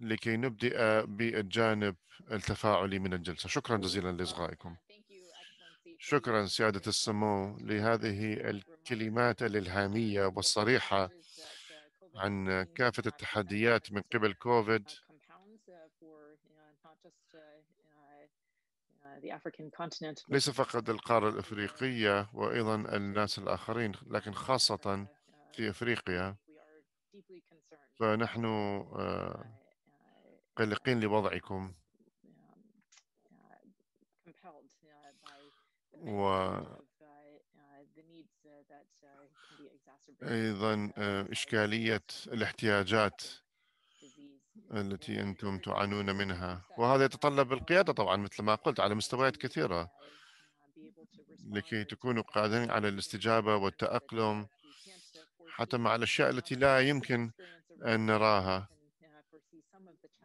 لكي نبدأ بالجانب التفاعلي من الجلسة شكرا جزيلا لإصغائكم شكرا سيادة السمو لهذه الكلمات الإلهامية والصريحة عن كافة التحديات من قبل كوفيد ليس فقط القارة الإفريقية وأيضا الناس الآخرين لكن خاصة في افريقيا فنحن آه، uh, قلقين لوضعكم um, uh, uh, و ايضا آه، اشكاليه الاحتياجات التي انتم تعانون منها وهذا يتطلب القياده طبعا مثل ما قلت على مستويات كثيره لكي تكونوا قادرين على الاستجابه والتاقلم حتى مع الأشياء التي لا يمكن أن نراها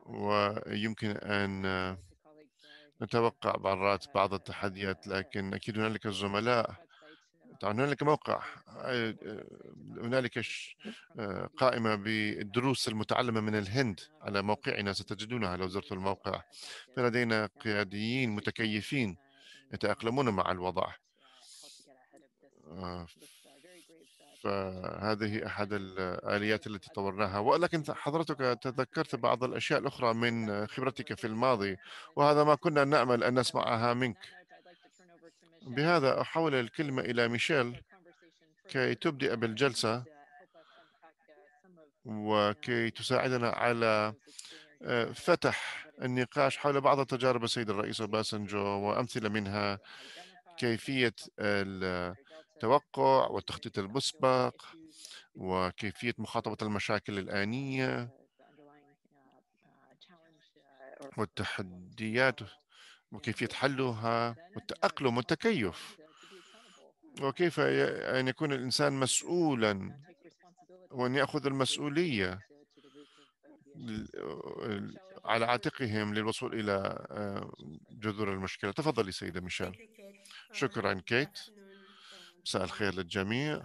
ويمكن أن نتوقع مرات بعض التحديات لكن أكيد هنالك الزملاء طبعا هنالك موقع هنالك قائمة بالدروس المتعلمة من الهند على موقعنا ستجدونها لو زرتوا الموقع فلدينا قياديين متكيفين يتأقلمون مع الوضع آه، فهذه أحد الآليات التي طورناها ولكن حضرتك تذكرت بعض الأشياء الأخرى من نعم. خبرتك في الماضي وهذا ما كنا نأمل أن نسمعها منك بهذا أحول الكلمة إلى ميشيل كي تبدأ بالجلسة uh, uh, uh, وكي تساعدنا على آه، فتح النقاش حول بعض تجارب السيد الرئيس باسنجو وأمثلة منها كيفية التوقع والتخطيط المسبق وكيفية مخاطبة المشاكل الآنية والتحديات وكيفية حلها والتأقلم والتكيف وكيف أن يكون الإنسان مسؤولا وأن يأخذ المسؤولية على عاتقهم للوصول إلى آه، جذور المشكلة تفضلي سيدة ميشيل شكرا كيت مساء الخير للجميع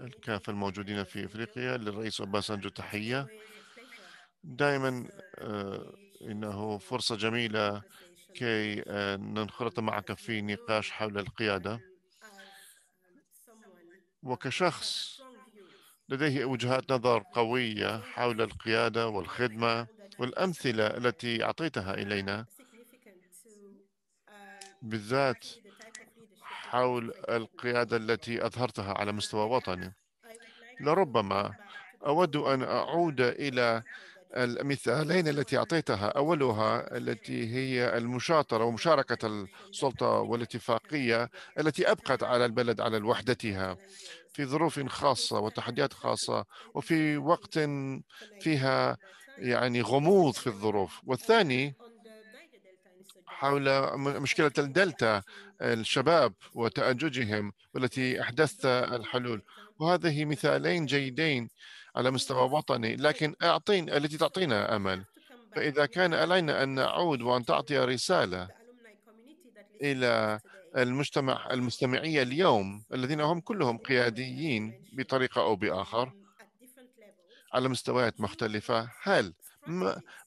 الكافة الموجودين في إفريقيا للرئيس أوباسانجو تحية دائما آه، إنه فرصة جميلة كي آه، ننخرط معك في نقاش حول القيادة وكشخص لديه وجهات نظر قوية حول القيادة والخدمة والأمثلة التي أعطيتها إلينا بالذات حول القيادة التي أظهرتها على مستوى وطني لربما أود أن أعود إلى المثالين التي أعطيتها أولها التي هي المشاطرة ومشاركة السلطة والاتفاقية التي أبقت على البلد على وحدتها في ظروف خاصة وتحديات خاصة وفي وقت فيها يعني غموض في الظروف والثاني حول مشكلة الدلتا الشباب وتأججهم والتي أحدثت الحلول وهذه مثالين جيدين على مستوى وطني لكن أعطين التي تعطينا أمل فإذا كان علينا أن نعود وأن تعطي رسالة إلى المجتمع المستمعية اليوم الذين هم كلهم قياديين بطريقة أو بآخر على مستويات مختلفة هل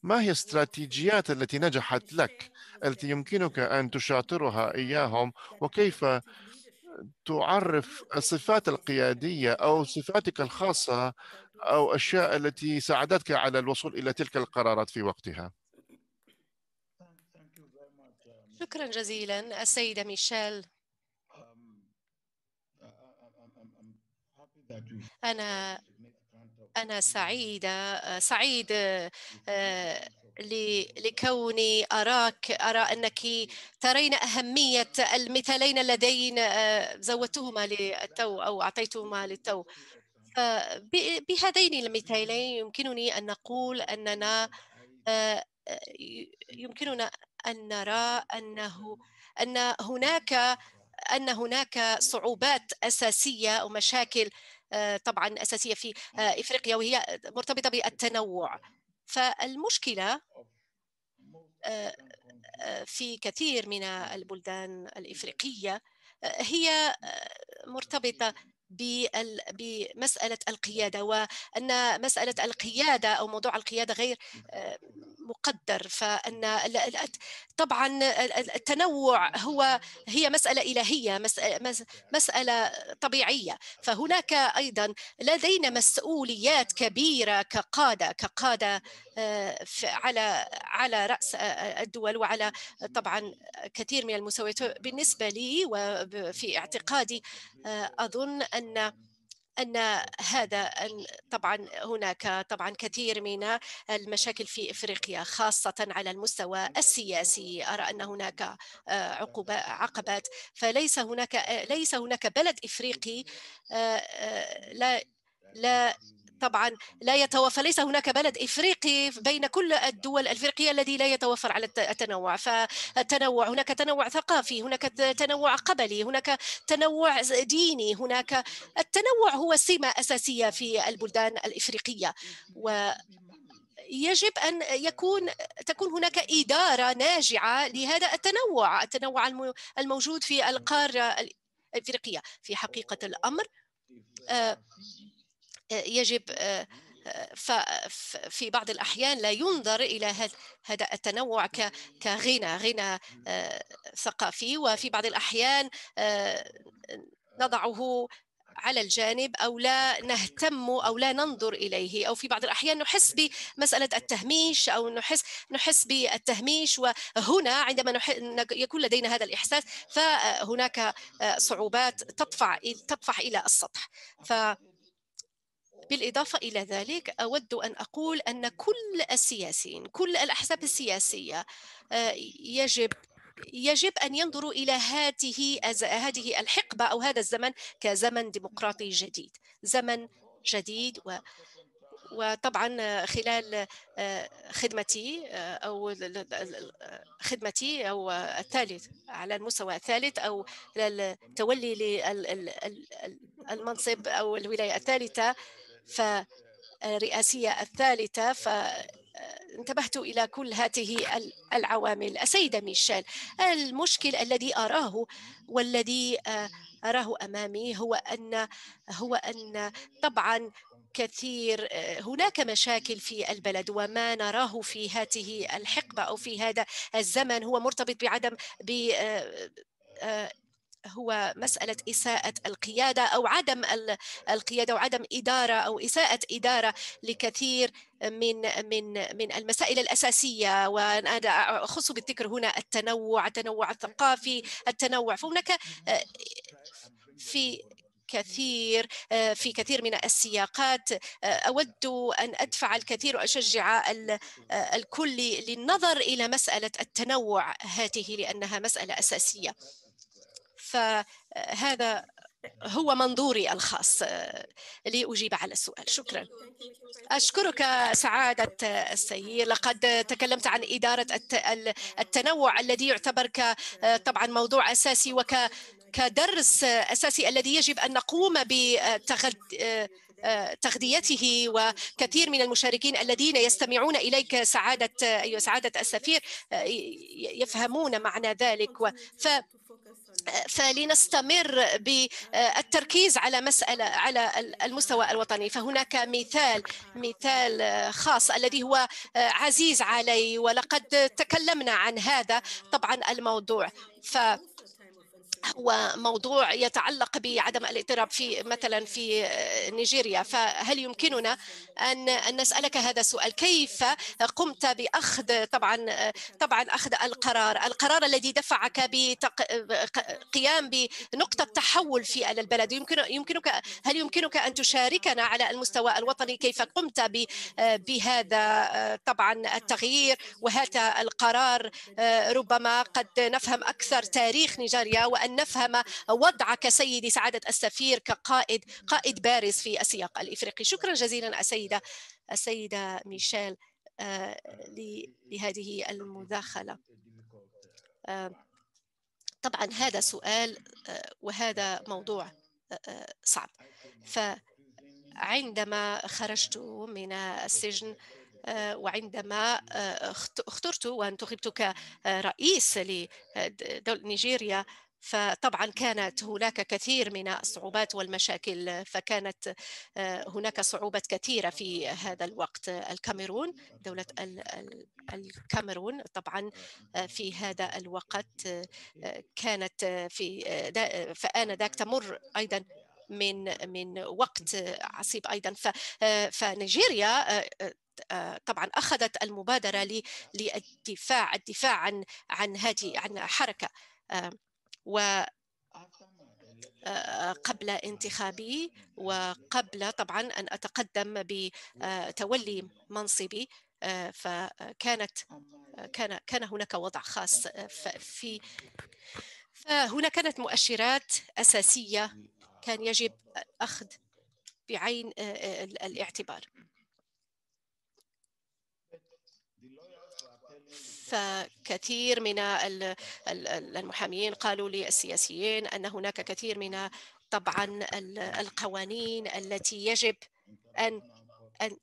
ما هي الاستراتيجيات التي نجحت لك التي يمكنك أن تشاطرها إياهم وكيف تعرف الصفات القيادية أو صفاتك الخاصة أو أشياء التي ساعدتك على الوصول إلى تلك القرارات في وقتها شكرا جزيلا السيدة ميشيل um, uh, uh, um, um, أنا أنا سعيدة سعيد لكوني أراك أرى أنك ترين أهمية المثالين اللذين زودتهما للتو أو أعطيتهما للتو بهذين المثالين يمكنني أن نقول أننا يمكننا أن نرى أنه أن هناك أن هناك صعوبات أساسية ومشاكل آه، طبعا اساسيه في آه، آه. افريقيا وهي مرتبطه بالتنوع فالمشكله في كثير من البلدان الافريقيه هي مرتبطه بمسألة القيادة وأن مسألة القيادة أو موضوع القيادة غير آه، مقدر فأن طبعا التنوع هو هي مسألة إلهية مسألة طبيعية فهناك أيضا لدينا مسؤوليات كبيرة كقادة كقادة آه، على على رأس آه، الدول وعلى طبعا كثير من المساويات بالنسبة لي وفي اعتقادي أظن أن أن أن هذا طبعا هناك طبعا كثير من المشاكل في إفريقيا خاصة على المستوى السياسي أرى أن هناك آه، عقبات فليس هناك آه، ليس هناك بلد إفريقي آه، لا لا طبعا لا يتوفر ليس هناك بلد افريقي بين كل الدول الافريقيه الذي لا يتوفر على التنوع فالتنوع هناك تنوع ثقافي هناك تنوع قبلي هناك تنوع ديني هناك التنوع هو سمه اساسيه في البلدان الافريقيه و يجب ان يكون تكون هناك اداره ناجعه لهذا التنوع التنوع الموجود في القاره الافريقيه في حقيقه الامر آه، يجب آه، آه، في بعض الأحيان لا ينظر إلى هذا التنوع كغنى غنى آه، ثقافي وفي بعض الأحيان نضعه على الجانب او لا نهتم او لا ننظر اليه او في بعض الاحيان نحس بمساله التهميش او نحس نحس بالتهميش وهنا عندما يكون لدينا هذا الاحساس فهناك صعوبات تطفح تطفح الى السطح ف بالإضافة إلى ذلك أود أن أقول أن كل السياسيين كل الأحزاب السياسية آه، يجب يجب أن ينظروا إلى هذه هذه الحقبة أو هذا الزمن كزمن ديمقراطي جديد زمن جديد و وطبعا خلال آه، خدمتي آه، او خدمتي او الثالث على المستوى الثالث او التولي للمنصب او الولايه الثالثه فالرئاسية آه، الثالثة فانتبهت آه، إلى كل هذه العوامل السيدة ميشيل المشكل الذي أراه والذي آه، أراه أمامي هو أن هو أن طبعا كثير هناك مشاكل في البلد وما نراه في هذه الحقبة أو في هذا الزمن هو مرتبط بعدم ب هو مسألة إساءة القيادة أو عدم القيادة وعدم إدارة أو إساءة إدارة لكثير من من من المسائل الاساسيه وانا اخص بالذكر هنا التنوع التنوع الثقافي التنوع فهناك آه، في كثير آه، في كثير من السياقات آه، أود أن أدفع الكثير وأشجع الكل للنظر إلى مسألة التنوع هذه لأنها مسألة أساسية فهذا هو منظوري الخاص آه، لأجيب على السؤال شكرا أشكرك سعادة السيد لقد تكلمت عن إدارة التنوع الذي يعتبر آه، طبعا موضوع أساسي وك كدرس أساسي الذي يجب أن نقوم بتغد... آه، تغذيته وكثير من المشاركين الذين يستمعون اليك سعاده ايها سعاده السفير يفهمون معنى ذلك ف فلنستمر بالتركيز على مسألة على المستوى الوطني فهناك مثال مثال خاص الذي هو عزيز علي ولقد تكلمنا عن هذا طبعا الموضوع ف هو موضوع يتعلق بعدم الاضطراب في مثلا في نيجيريا فهل يمكننا ان نسالك هذا السؤال كيف قمت باخذ طبعا طبعا اخذ القرار القرار الذي دفعك بقيام بنقطه تحول في البلد يمكن يمكنك هل يمكنك ان تشاركنا على المستوى الوطني كيف قمت بهذا طبعا التغيير وهذا القرار ربما قد نفهم اكثر تاريخ نيجيريا وان أن نفهم وضعك سيدي سعادة السفير كقائد قائد بارز في السياق الإفريقي شكرا جزيلا السيدة السيدة ميشيل آه، لهذه المداخلة آه، طبعا هذا سؤال آه، وهذا موضوع صعب فعندما خرجت من السجن وعندما اخترت وانتخبت كرئيس لدولة نيجيريا فطبعا كانت هناك كثير من الصعوبات والمشاكل فكانت آه، هناك صعوبات كثيرة في هذا الوقت الكاميرون دولة الكاميرون طبعا آه، في هذا الوقت آه، كانت في ذاك تمر أيضا من من وقت عصيب ايضا فنيجيريا طبعا اخذت المبادره للدفاع الدفاع عن عن هذه عن حركه و آه، قبل انتخابي وقبل طبعا أن أتقدم بتولي آه، منصبي آه، فكانت كان كان هناك وضع خاص في فهنا كانت مؤشرات أساسية كان يجب أخذ بعين الاعتبار فكثير من المحاميين قالوا للسياسيين أن هناك كثير من طبعا القوانين التي يجب أن أن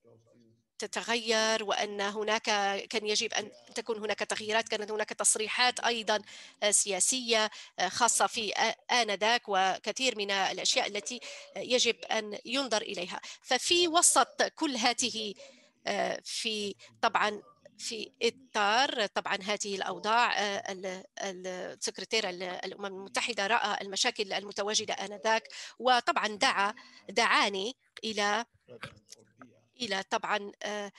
تتغير وان هناك كان يجب ان تكون هناك تغييرات كانت هناك تصريحات ايضا سياسيه خاصه في انذاك وكثير من الاشياء التي يجب ان ينظر اليها ففي وسط كل هذه في طبعا في إطار طبعا هذه الأوضاع آه، السكرتير الأمم المتحدة رأى المشاكل المتواجدة آنذاك وطبعا دعا دعاني إلى إلى طبعا آه،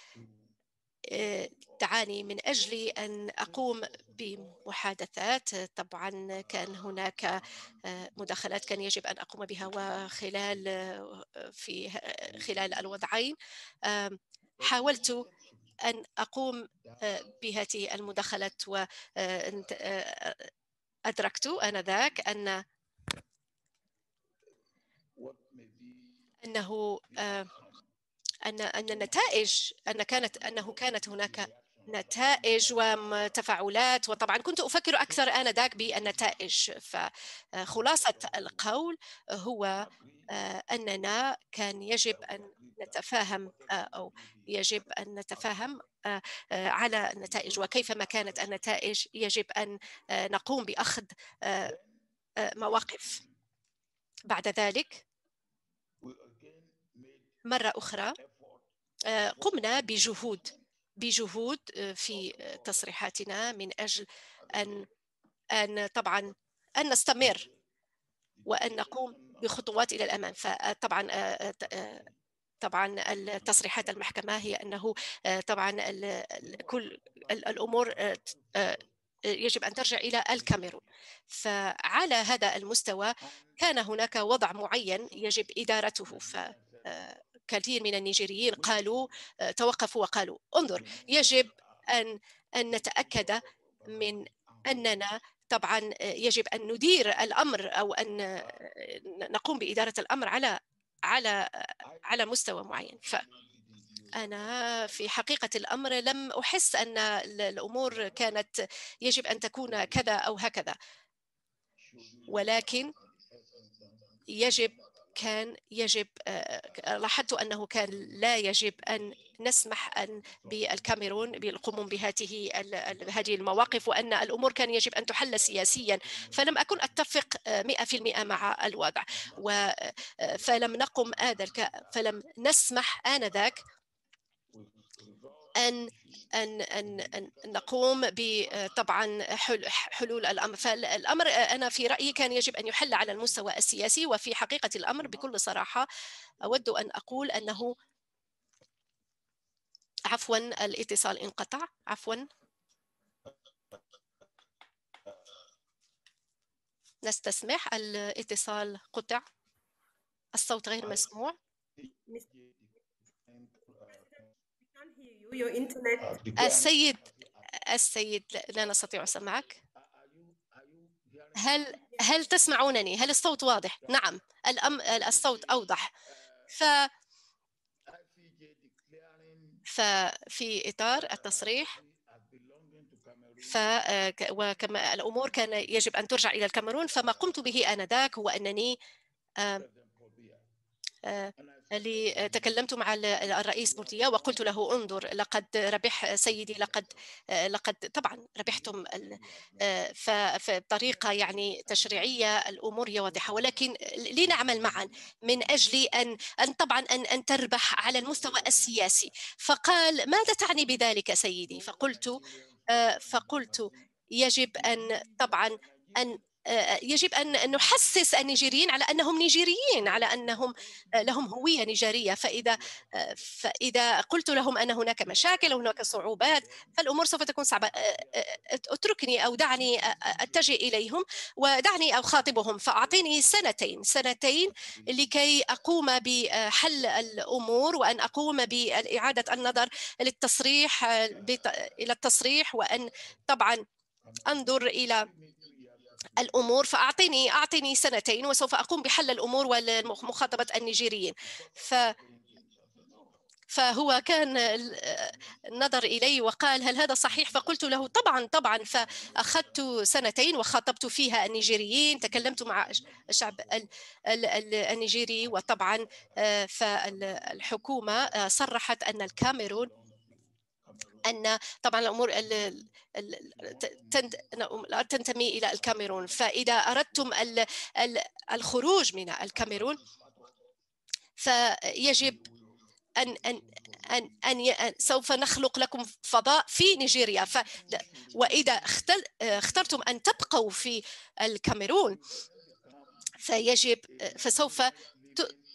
آه، دعاني من أجل أن أقوم بمحادثات طبعا كان هناك مداخلات كان يجب أن أقوم بها وخلال في خلال الوضعين حاولت أن أقوم آه، بهذه المداخلات وأدركت آه، آه، آنذاك أن أنه أن أن النتائج أن كانت أنه كانت هناك نتائج وتفاعلات وطبعا كنت أفكر أكثر آنذاك بالنتائج فخلاصة القول هو أننا كان يجب أن نتفاهم آه، أو يجب أن نتفاهم آه، آه، على النتائج وكيفما كانت النتائج يجب أن نقوم بأخذ مواقف بعد ذلك مرة أخرى قمنا بجهود بجهود في تصريحاتنا من أجل أن أن طبعا أن نستمر وأن نقوم بخطوات إلى الأمام فطبعا طبعا التصريحات المحكمة هي أنه آه، طبعا كل الأمور آه، آه، يجب أن ترجع إلى الكاميرون فعلى هذا المستوى كان هناك وضع معين يجب إدارته ف كثير من النيجيريين قالوا توقفوا وقالوا انظر يجب أن أن نتأكد من أننا طبعا يجب أن ندير الأمر أو أن نقوم بإدارة الأمر على على على أيوة. مستوى معين ف أنا في حقيقة الأمر لم أحس أن الأمور كانت يجب أن تكون كذا أو هكذا ولكن يجب كان يجب لاحظت أنه كان لا يجب أن نسمح أن بالكاميرون بالقمم بهذه هذه المواقف وأن الأمور كان يجب أن تحل سياسيا فلم أكن أتفق 100% آه، مع الوضع آه، فلم نقم آذاك فلم نسمح آنذاك أن أن أن أن نقوم بطبعا آه، حلول الأمر فالأمر أنا في رأيي كان يجب أن يحل على المستوى السياسي وفي حقيقة الأمر بكل صراحة أود أن أقول أنه عفوا الاتصال انقطع عفوا نستسمح الاتصال قطع الصوت غير مسموع السيد السيد لا نستطيع سماعك هل هل تسمعونني هل الصوت واضح نعم الأم... الصوت اوضح ف ففي إطار التصريح ف آه، وكما الأمور كان يجب أن ترجع إلى الكاميرون فما قمت به آنذاك هو أنني آه، آه، تكلمت مع الرئيس بورتيا وقلت له انظر لقد ربح سيدي لقد آه، لقد طبعا ربحتم آه، فبطريقه يعني تشريعيه الامور هي واضحه ولكن لنعمل معا من اجل ان ان طبعا ان ان تربح على المستوى السياسي فقال ماذا تعني بذلك سيدي فقلت فقلت يجب ان طبعا ان يجب ان نحسس النيجيريين على انهم نيجيريين على انهم آه، لهم هويه نيجيريه فاذا آه، فاذا قلت لهم ان هناك مشاكل وهناك صعوبات فالامور سوف تكون صعبه آه، اتركني او دعني اتجه اليهم ودعني اخاطبهم فاعطيني سنتين سنتين لكي اقوم بحل الامور وان اقوم باعاده النظر للتصريح الى التصريح وان طبعا انظر الى الامور فاعطيني اعطيني سنتين وسوف اقوم بحل الامور ومخاطبه النيجيريين ف فهو كان نظر إلي وقال هل هذا صحيح فقلت له طبعا طبعا فأخذت سنتين وخاطبت فيها النيجيريين تكلمت مع الشعب النيجيري وطبعا آه، فالحكومة آه، صرحت أن الكاميرون ان طبعا الامور تنتمي الى الكاميرون فاذا اردتم الخروج من الكاميرون فيجب أن أن أن أن سوف نخلق لكم فضاء في نيجيريا ف وإذا اخترتم أن تبقوا في الكاميرون فيجب فسوف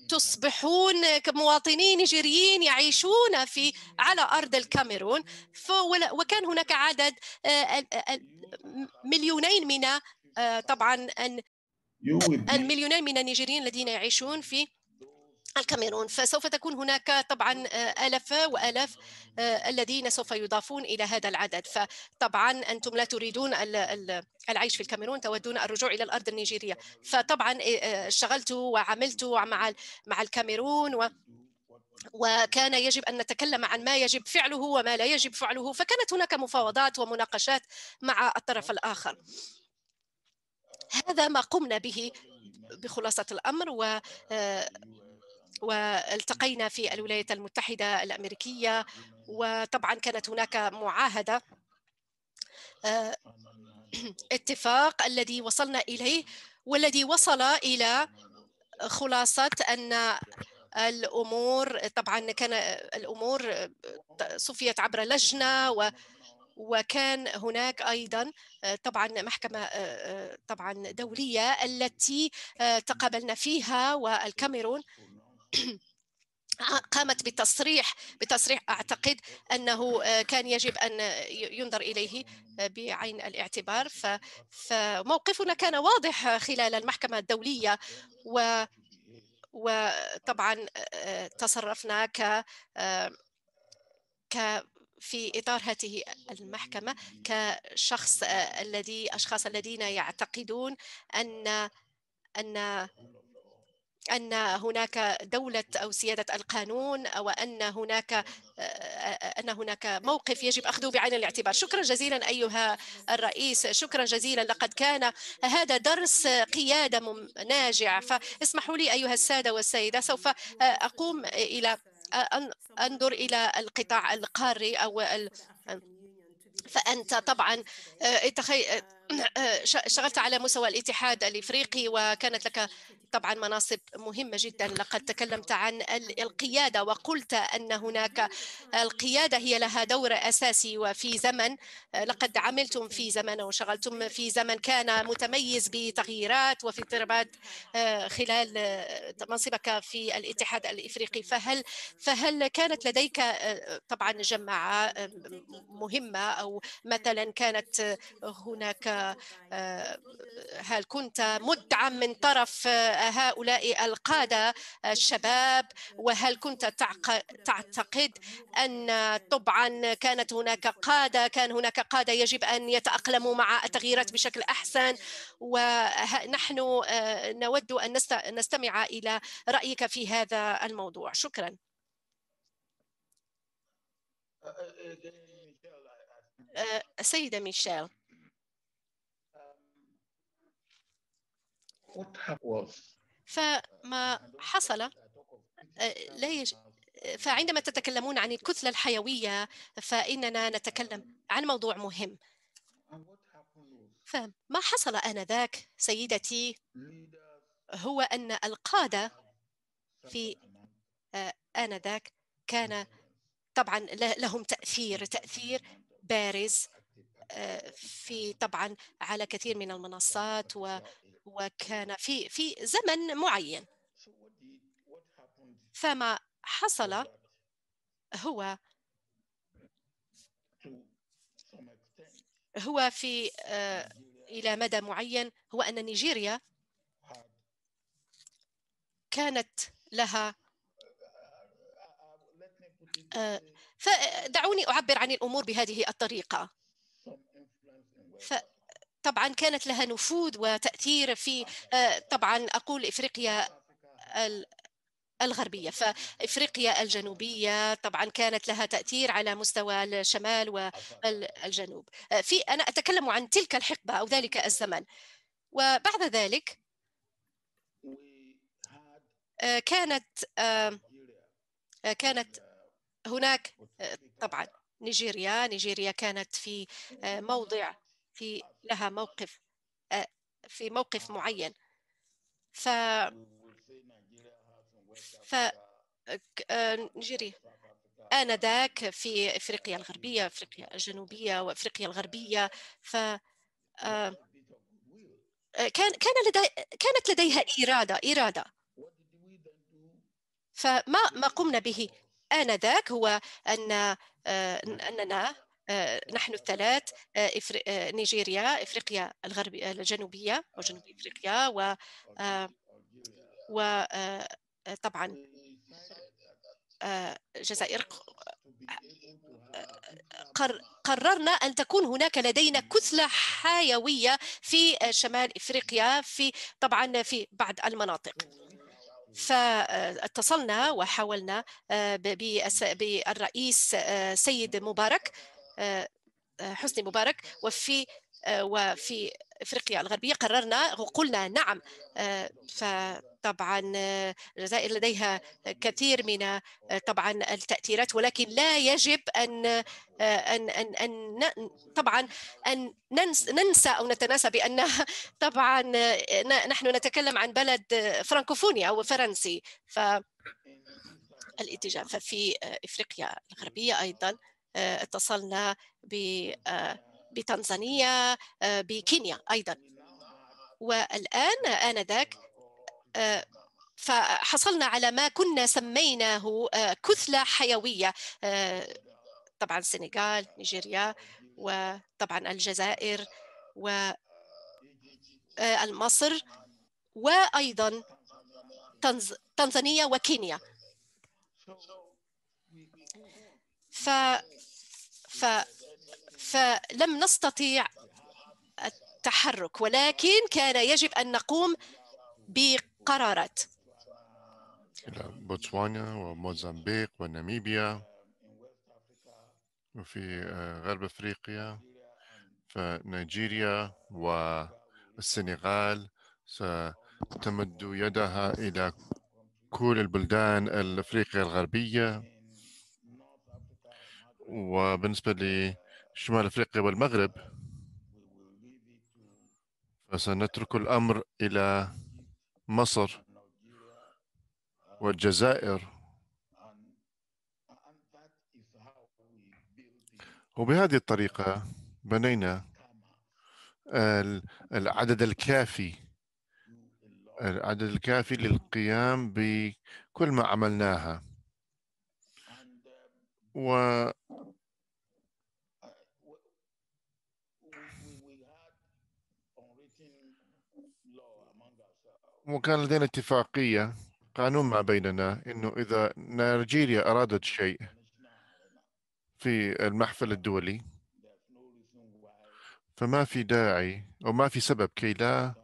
تصبحون كمواطنين نيجيريين يعيشون في على أرض الكاميرون وكان هناك عدد آه، آه، آه، مليونين من طبعا المليونين من النيجيريين الذين يعيشون في الكاميرون فسوف تكون هناك طبعا آه، آلاف وآلاف آه، الذين سوف يضافون إلى هذا العدد فطبعا أنتم لا تريدون العيش في الكاميرون تودون الرجوع إلى الأرض النيجيرية فطبعا آه، اشتغلت وعملت مع مع الكاميرون و وكان يجب ان نتكلم عن ما يجب فعله وما لا يجب فعله فكانت هناك مفاوضات ومناقشات مع الطرف الاخر هذا ما قمنا به بخلاصه الامر و والتقينا في الولايات المتحدة الأمريكية وطبعا كانت هناك معاهدة آه، اتفاق الذي وصلنا إليه والذي وصل إلى خلاصة أن الأمور طبعا كان الأمور صفيت عبر لجنة و وكان هناك ايضا طبعا محكمه آه، آه، طبعا دوليه التي تقابلنا فيها والكاميرون قامت بتصريح بتصريح اعتقد انه آه، كان يجب ان ينظر اليه آه، بعين الاعتبار فموقفنا كان واضح خلال المحكمه الدوليه و وطبعا آه، تصرفنا ك ك في اطار هذه المحكمه كشخص الذي اشخاص الذين يعتقدون ان ان أن هناك دولة أو سيادة القانون أو أن هناك آه، آه، أن هناك موقف يجب أخذه بعين الاعتبار شكرا جزيلا أيها الرئيس شكرا جزيلا لقد كان هذا درس قيادة ناجع فاسمحوا لي أيها السادة والسيدة سوف آه، أقوم إلى أن أنظر إلى القطاع القاري أو فأنت طبعا آه، شغلت على مستوى الاتحاد الافريقي وكانت لك طبعا مناصب مهمه جدا لقد تكلمت عن القياده وقلت ان هناك القياده هي لها دور اساسي وفي زمن آه، لقد عملتم في زمن وشغلتم في زمن كان متميز بتغييرات وفي اضطرابات آه، خلال منصبك في الاتحاد الافريقي فهل فهل كانت لديك طبعا جماعه مهمه او مثلا كانت هناك هل كنت مدعم من طرف هؤلاء القادة الشباب وهل كنت تعتقد أن طبعا كانت هناك قادة كان هناك قادة يجب أن يتأقلموا مع التغييرات بشكل أحسن ونحن آه، نود أن نستمع إلى رأيك في هذا الموضوع شكراً آه، آه، السيدة ميشيل فما حصل أه، لا يج... فعندما تتكلمون عن الكتلة الحيوية فإننا نتكلم عن موضوع مهم فما حصل آنذاك سيدتي هو أن القادة في أه، آنذاك كان طبعا لهم تأثير تأثير بارز أه، في طبعا على كثير من المنصات وكان في في زمن معين فما حصل هو هو في آه، إلى مدى معين هو أن نيجيريا كانت لها uh, آه، فدعوني أعبر عن الأمور بهذه الطريقة طبعا كانت لها نفوذ وتأثير في آه، طبعا أقول إفريقيا الغربية فإفريقيا الجنوبية طبعا كانت لها تأثير على مستوى الشمال والجنوب آه، في أنا أتكلم عن تلك الحقبة أو ذلك الزمن وبعد ذلك آه، كانت كانت هناك طبعا نيجيريا نيجيريا كانت في موضع في لها موقف آه، في موقف معين ف ف آه، نجيري آنذاك في إفريقيا الغربية إفريقيا الجنوبية وإفريقيا الغربية ف آه، كان كان لدي كانت لديها إرادة إرادة فما ما قمنا به آنذاك هو أن أننا آه، نحن الثلاث آه، آه، نيجيريا افريقيا الغربيه الجنوبيه او جنوب افريقيا و وطبعا جزائر قررنا أن تكون هناك لدينا كتلة حيوية في شمال إفريقيا في طبعا في بعض المناطق فاتصلنا وحاولنا بالرئيس سيد مبارك آه، آه، حسني مبارك وفي آه، وفي افريقيا الغربيه قررنا وقلنا نعم فطبعا الجزائر لديها كثير من طبعا التاثيرات ولكن لا يجب ان ان ان, أن طبعا ان ننسى او نتناسى بان طبعا نحن نتكلم عن بلد فرانكوفوني او فرنسي ف الاتجاه ففي افريقيا الغربيه ايضا آه، اتصلنا آه، بتنزانيا آه، بكينيا أيضا والآن آنذاك فحصلنا على ما كنا سميناه كتلة حيوية طبعا السنغال نيجيريا وطبعا الجزائر ومصر وأيضا تنزانيا وكينيا ف ف... فلم نستطيع التحرك ولكن كان يجب أن نقوم بقرارات إلى بوتسوانا وموزمبيق وناميبيا وفي آه، غرب أفريقيا فنيجيريا والسنغال ستمد يدها إلى كل البلدان الأفريقية الغربية وبالنسبة لشمال أفريقيا والمغرب فسنترك الأمر إلى مصر والجزائر وبهذه الطريقة بنينا العدد الكافي العدد الكافي للقيام بكل ما عملناها و وكان لدينا اتفاقية قانون ما بيننا أنه إذا نيجيريا أرادت شيء في المحفل الدولي فما في داعي أو ما في سبب كي لا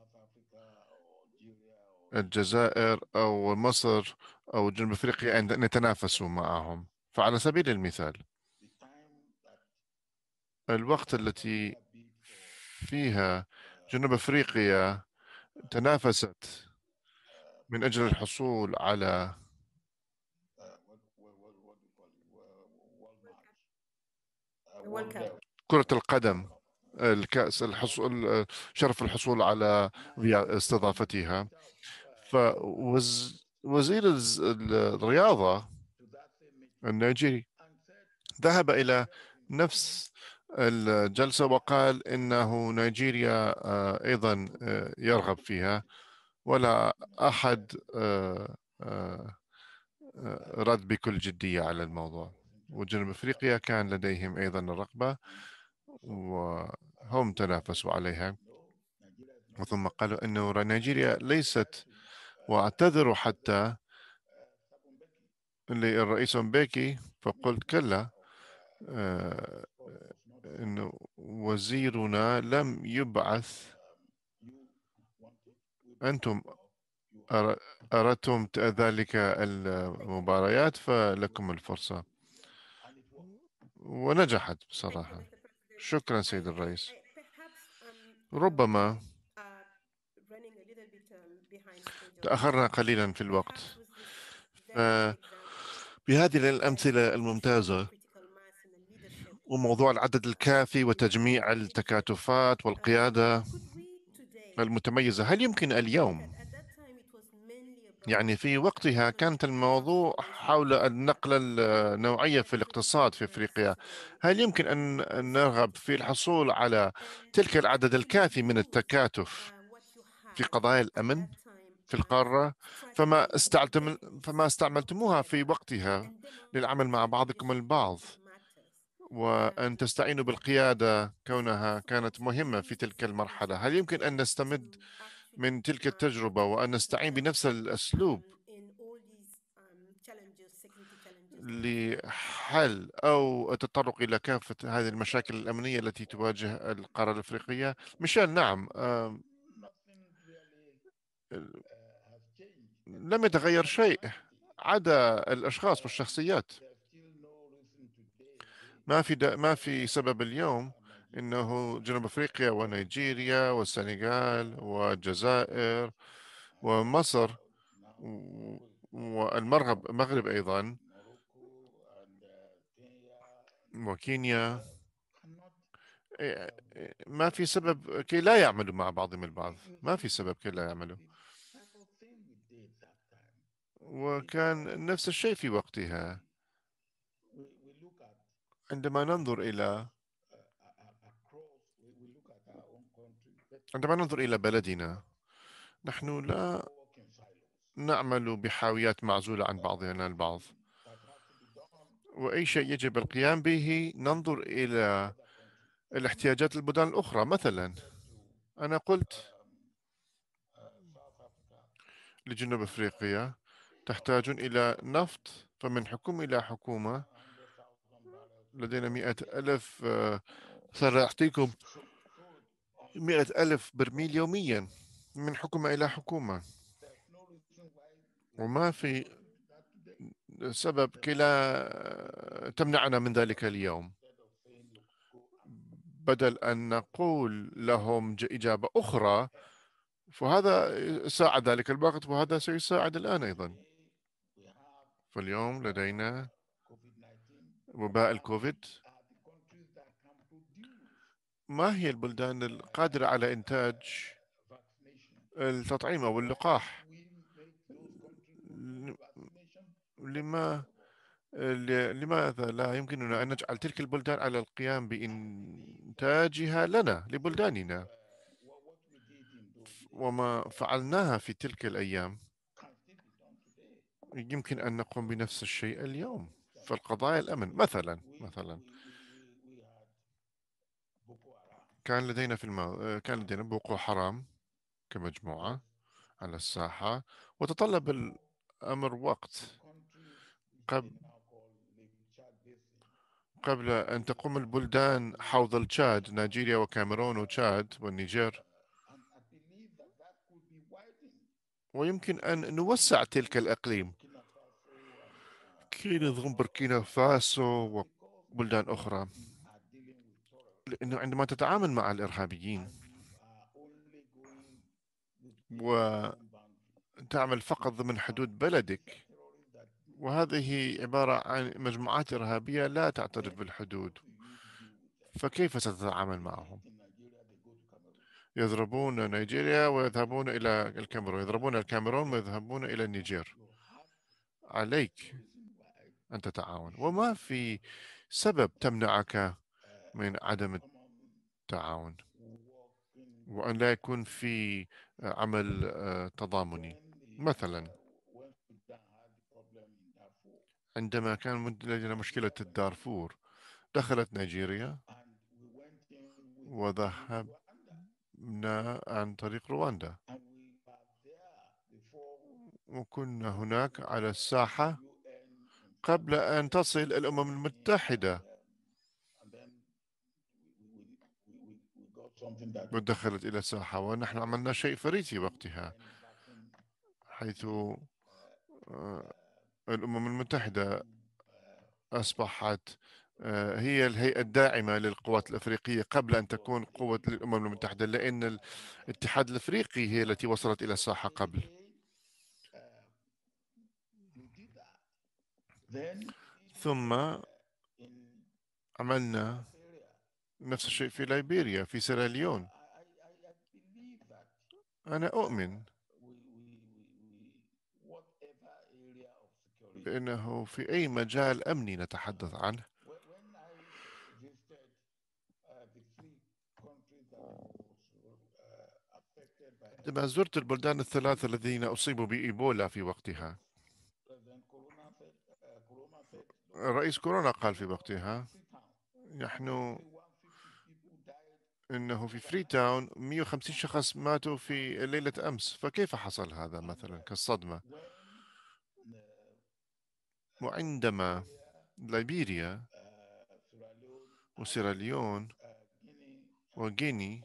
الجزائر أو مصر أو جنوب أفريقيا أن نتنافسوا معهم فعلى سبيل المثال الوقت التي فيها جنوب افريقيا تنافست من اجل الحصول على كرة القدم الكأس الحصول شرف الحصول على استضافتها فوزير الرياضة النيجيري ذهب إلى نفس الجلسة وقال إنه نيجيريا آه، أيضا آه، يرغب فيها ولا أحد آه، رد بكل جدية على الموضوع وجنوب أفريقيا كان لديهم أيضا الرغبة وهم تنافسوا عليها وثم قالوا أن نيجيريا ليست واعتذروا حتى للرئيس أمبيكي فقلت كلا آه، أنه وزيرنا لم يبعث أنتم أردتم ذلك المباريات فلكم الفرصة ونجحت بصراحة شكرا سيد الرئيس ربما تأخرنا قليلا في الوقت بهذه الأمثلة الممتازة وموضوع العدد الكافي وتجميع التكاتفات والقيادة المتميزة هل يمكن اليوم يعني في وقتها كانت الموضوع حول النقلة النوعية في الاقتصاد في أفريقيا هل يمكن أن نرغب في الحصول على تلك العدد الكافي من التكاتف في قضايا الأمن؟ في القارة فما, استعتم فما استعملتموها في وقتها للعمل مع بعضكم البعض وأن تستعينوا بالقيادة كونها كانت مهمة في تلك المرحلة هل يمكن أن نستمد من تلك التجربة وأن نستعين بنفس الأسلوب لحل أو التطرق إلى كافة هذه المشاكل الأمنية التي تواجه القارة الأفريقية ميشيل نعم لم يتغير شيء عدا الاشخاص والشخصيات ما في دا ما في سبب اليوم انه جنوب افريقيا ونيجيريا والسنغال والجزائر ومصر والمغرب المغرب ايضا وكينيا إيه، ما في سبب كي لا يعملوا مع بعضهم البعض ما في سبب كي لا يعملوا وكان نفس الشيء في وقتها عندما ننظر إلى عندما ننظر إلى بلدنا نحن لا نعمل بحاويات معزولة عن بعضنا البعض وأي شيء يجب القيام به ننظر إلى الاحتياجات البلدان الأخرى مثلا أنا قلت لجنوب أفريقيا تحتاج إلى نفط فمن حكومة إلى حكومة لدينا مئة ألف آه، سأعطيكم مئة ألف برميل يوميا من حكومة إلى حكومة وما في سبب كلا تمنعنا من ذلك اليوم بدل أن نقول لهم إجابة أخرى فهذا ساعد ذلك الوقت وهذا سيساعد الآن أيضا فاليوم لدينا وباء الكوفيد ما هي البلدان القادرة على إنتاج التطعيم أو اللقاح لما لماذا لا يمكننا أن نجعل تلك البلدان على القيام بإنتاجها لنا لبلداننا وما فعلناها في تلك الأيام يمكن أن نقوم بنفس الشيء اليوم في القضايا الأمن مثلا مثلا كان لدينا في المو... كان لدينا بوقو حرام كمجموعة على الساحة وتطلب الأمر وقت قبل قبل أن تقوم البلدان حوض التشاد نيجيريا وكاميرون وتشاد والنيجر ويمكن أن نوسع تلك الأقليم كي نظام بركينا فاسو وبلدان أخرى لأنه عندما تتعامل مع الإرهابيين وتعمل فقط ضمن حدود بلدك وهذه عبارة عن مجموعات إرهابية لا تعترف بالحدود فكيف ستتعامل معهم؟ يضربون نيجيريا ويذهبون إلى الكاميرون يضربون الكاميرون ويذهبون إلى النيجير عليك أن تتعاون وما في سبب تمنعك من عدم التعاون وأن لا يكون في عمل آه، تضامني مثلا عندما كان لدينا مشكلة الدارفور دخلت نيجيريا وذهبنا عن طريق رواندا وكنا هناك على الساحة قبل أن تصل الأمم المتحدة ودخلت إلى الساحة ونحن عملنا شيء فريد في وقتها حيث آه، الأمم المتحدة أصبحت آه، هي الهيئة الداعمة للقوات الأفريقية قبل أن تكون قوة للأمم المتحدة لأن الاتحاد الأفريقي هي التي وصلت إلى الساحة قبل ثم عملنا نفس الشيء في ليبيريا في سيراليون أنا أؤمن بأنه في أي مجال أمني نتحدث عنه عندما زرت البلدان الثلاثة الذين أصيبوا بإيبولا في وقتها رئيس كورونا قال في وقتها نحن انه في فري تاون 150 شخص ماتوا في ليله امس فكيف حصل هذا مثلا كالصدمه وعندما ليبيريا وسيراليون وغيني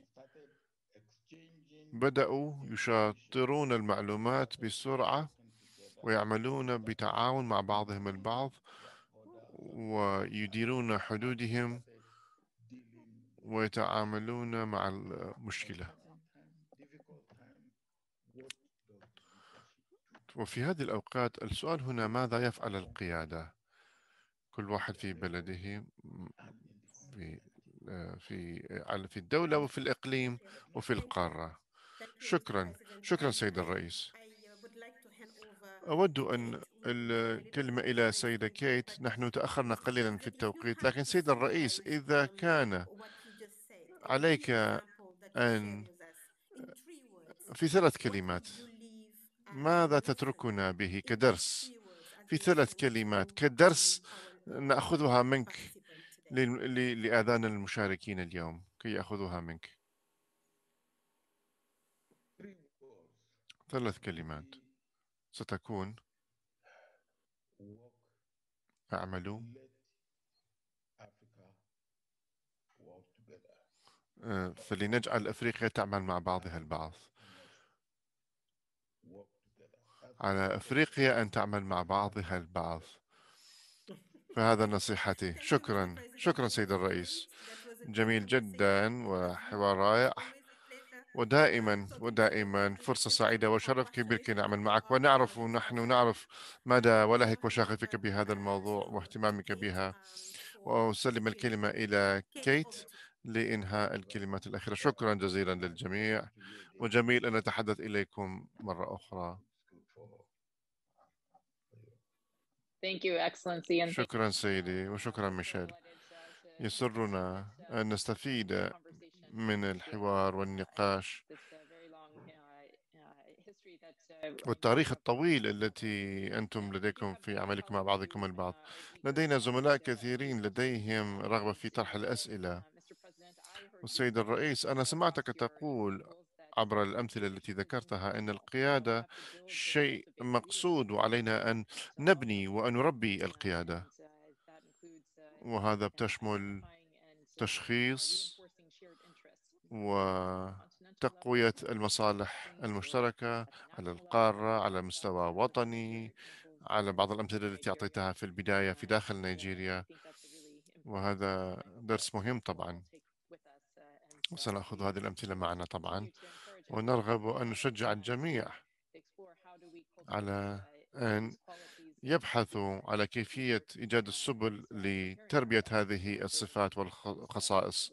بدأوا يشاطرون المعلومات بسرعة ويعملون بتعاون مع بعضهم البعض ويديرون حدودهم ويتعاملون مع المشكلة وفي هذه الأوقات السؤال هنا ماذا يفعل القيادة كل واحد في بلده في في في الدولة وفي الإقليم وفي القارة شكرا شكرا سيد الرئيس أود أن الكلمة إلى سيدة كيت نحن تأخرنا قليلا في التوقيت لكن سيد الرئيس إذا كان عليك أن في ثلاث كلمات ماذا تتركنا به كدرس في ثلاث كلمات كدرس نأخذها منك لآذان المشاركين اليوم كي يأخذوها منك ثلاث كلمات ستكون أعمل آه، فلنجعل أفريقيا تعمل مع بعضها البعض على أفريقيا أن تعمل مع بعضها البعض فهذا نصيحتي شكرا شكرا سيد الرئيس جميل جدا وحوار رائع ودائما ودائما فرصة سعيدة وشرف كبير كي نعمل معك ونعرف ونحن نعرف مدى ولهك وشغفك بهذا الموضوع واهتمامك بها وأسلم الكلمة إلى كيت لإنهاء الكلمات الأخيرة شكرا جزيلا للجميع وجميل أن أتحدث إليكم مرة أخرى شكرا سيدي وشكرا ميشيل يسرنا أن نستفيد من الحوار والنقاش uh, uh, والتاريخ الطويل التي أنتم لديكم في عملكم مع بعضكم البعض لدينا زملاء كثيرين لديهم رغبة في طرح uh, الأسئلة والسيد الرئيس أنا سمعتك تقول عبر الأمثلة التي ذكرتها أن القيادة شيء مقصود وعلينا أن نبني وأن نربي القيادة وهذا بتشمل تشخيص وتقوية المصالح المشتركة على القارة على مستوى وطني على بعض الأمثلة التي أعطيتها في البداية في داخل نيجيريا وهذا درس مهم طبعا وسنأخذ هذه الأمثلة معنا طبعا ونرغب أن نشجع الجميع على أن يبحثوا على كيفية إيجاد السبل لتربية هذه الصفات والخصائص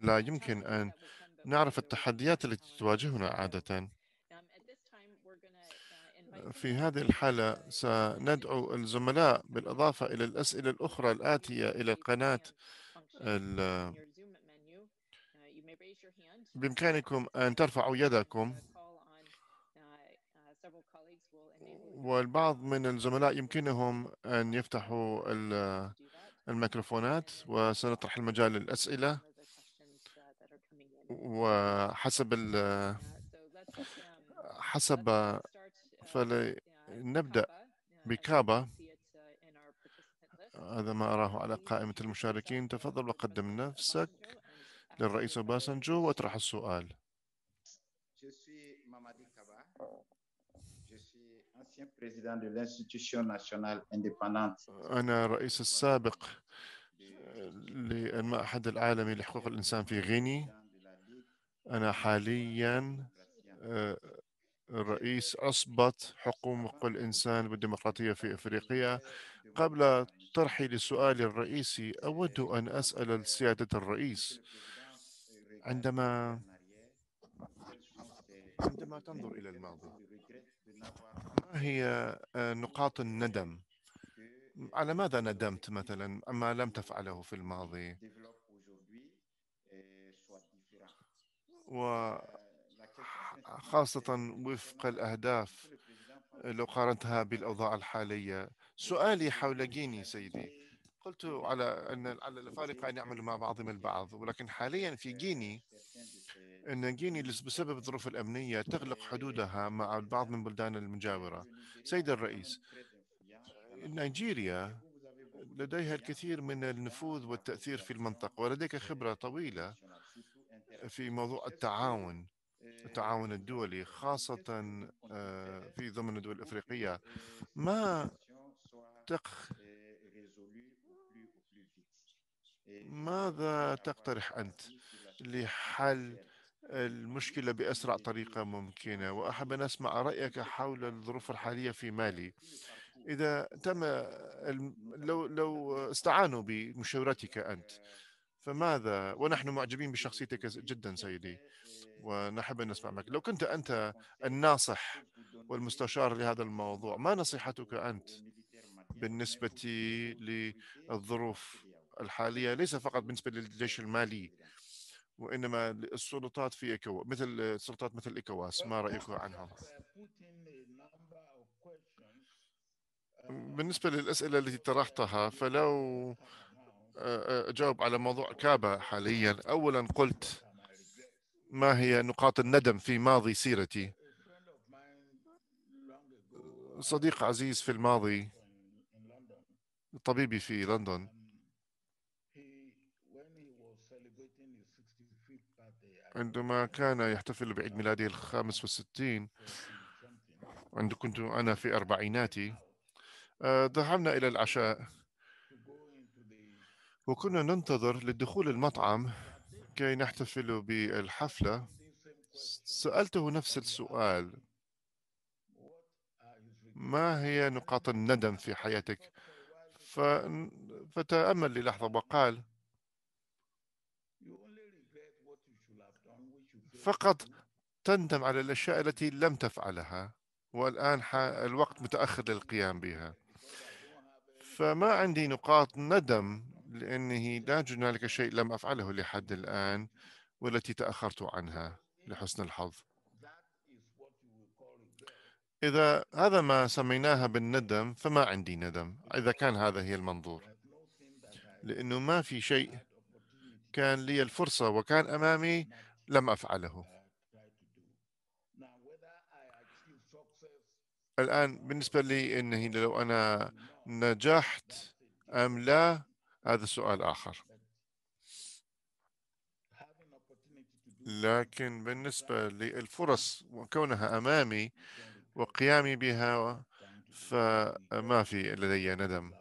لا يمكن أن نعرف التحديات التي تواجهنا عادة في هذه الحالة سندعو الزملاء بالإضافة إلى الأسئلة الأخرى الآتية إلى القناة بإمكانكم أن ترفعوا يدكم والبعض من الزملاء يمكنهم أن يفتحوا الميكروفونات وسنطرح المجال للأسئلة وحسب ال حسب فلنبدأ بكابا هذا ما أراه على قائمة المشاركين تفضل وقدم نفسك للرئيس باسنجو واطرح السؤال أنا الرئيس السابق للمعهد العالمي لحقوق الإنسان في غيني أنا حاليا آه، الرئيس أصبت حقوق الإنسان والديمقراطية في إفريقيا قبل طرحي لسؤالي الرئيسي أود أن أسأل سيادة الرئيس عندما عندما تنظر إلى الماضي ما هي آه، نقاط الندم على ماذا ندمت مثلا ما لم تفعله في الماضي وخاصة وفق الأهداف لو قارنتها بالأوضاع الحالية سؤالي حول غيني سيدي قلت على أن على الأفارقة أن يعملوا مع بعضهم البعض ولكن حاليا في غيني أن غيني بسبب الظروف الأمنية تغلق حدودها مع البعض من بلدان المجاورة سيد الرئيس نيجيريا لديها الكثير من النفوذ والتأثير في المنطقة ولديك خبرة طويلة في موضوع التعاون إيه، التعاون الدولي خاصة آه، في ضمن الدول الإفريقية ما تخ ماذا تقترح أنت لحل المشكلة بأسرع طريقة ممكنة وأحب أن أسمع رأيك حول الظروف الحالية في مالي إذا تم لو لو استعانوا بمشاورتك أنت فماذا ونحن معجبين بشخصيتك جدا سيدي ونحب أن نسمع معك لو كنت أنت الناصح والمستشار لهذا الموضوع ما نصيحتك أنت بالنسبة للظروف الحالية ليس فقط بالنسبة للجيش المالي وإنما السلطات في إكو مثل سلطات مثل ايكواس ما رأيك عنها؟ بالنسبة للأسئلة التي طرحتها فلو أجاوب على موضوع كابا حاليا أولا قلت ما هي نقاط الندم في ماضي سيرتي صديق عزيز في الماضي طبيبي في لندن عندما كان يحتفل بعيد ميلاده الخامس والستين عند كنت أنا في أربعيناتي آه، ذهبنا إلى العشاء وكنا ننتظر لدخول المطعم كي نحتفل بالحفلة سألته نفس السؤال ما هي نقاط الندم في حياتك فتأمل للحظة وقال فقط تندم على الأشياء التي لم تفعلها والآن الوقت متأخر للقيام بها فما عندي نقاط ندم لأنه لا يوجد هنالك شيء لم أفعله لحد الآن والتي تأخرت عنها لحسن الحظ إذا هذا ما سميناها بالندم فما عندي ندم إذا كان هذا هي المنظور لأنه ما في شيء كان لي الفرصة وكان أمامي لم أفعله الآن بالنسبة لي أنه لو أنا نجحت أم لا هذا سؤال آخر لكن بالنسبة للفرص وكونها أمامي وقيامي بها فما في لدي ندم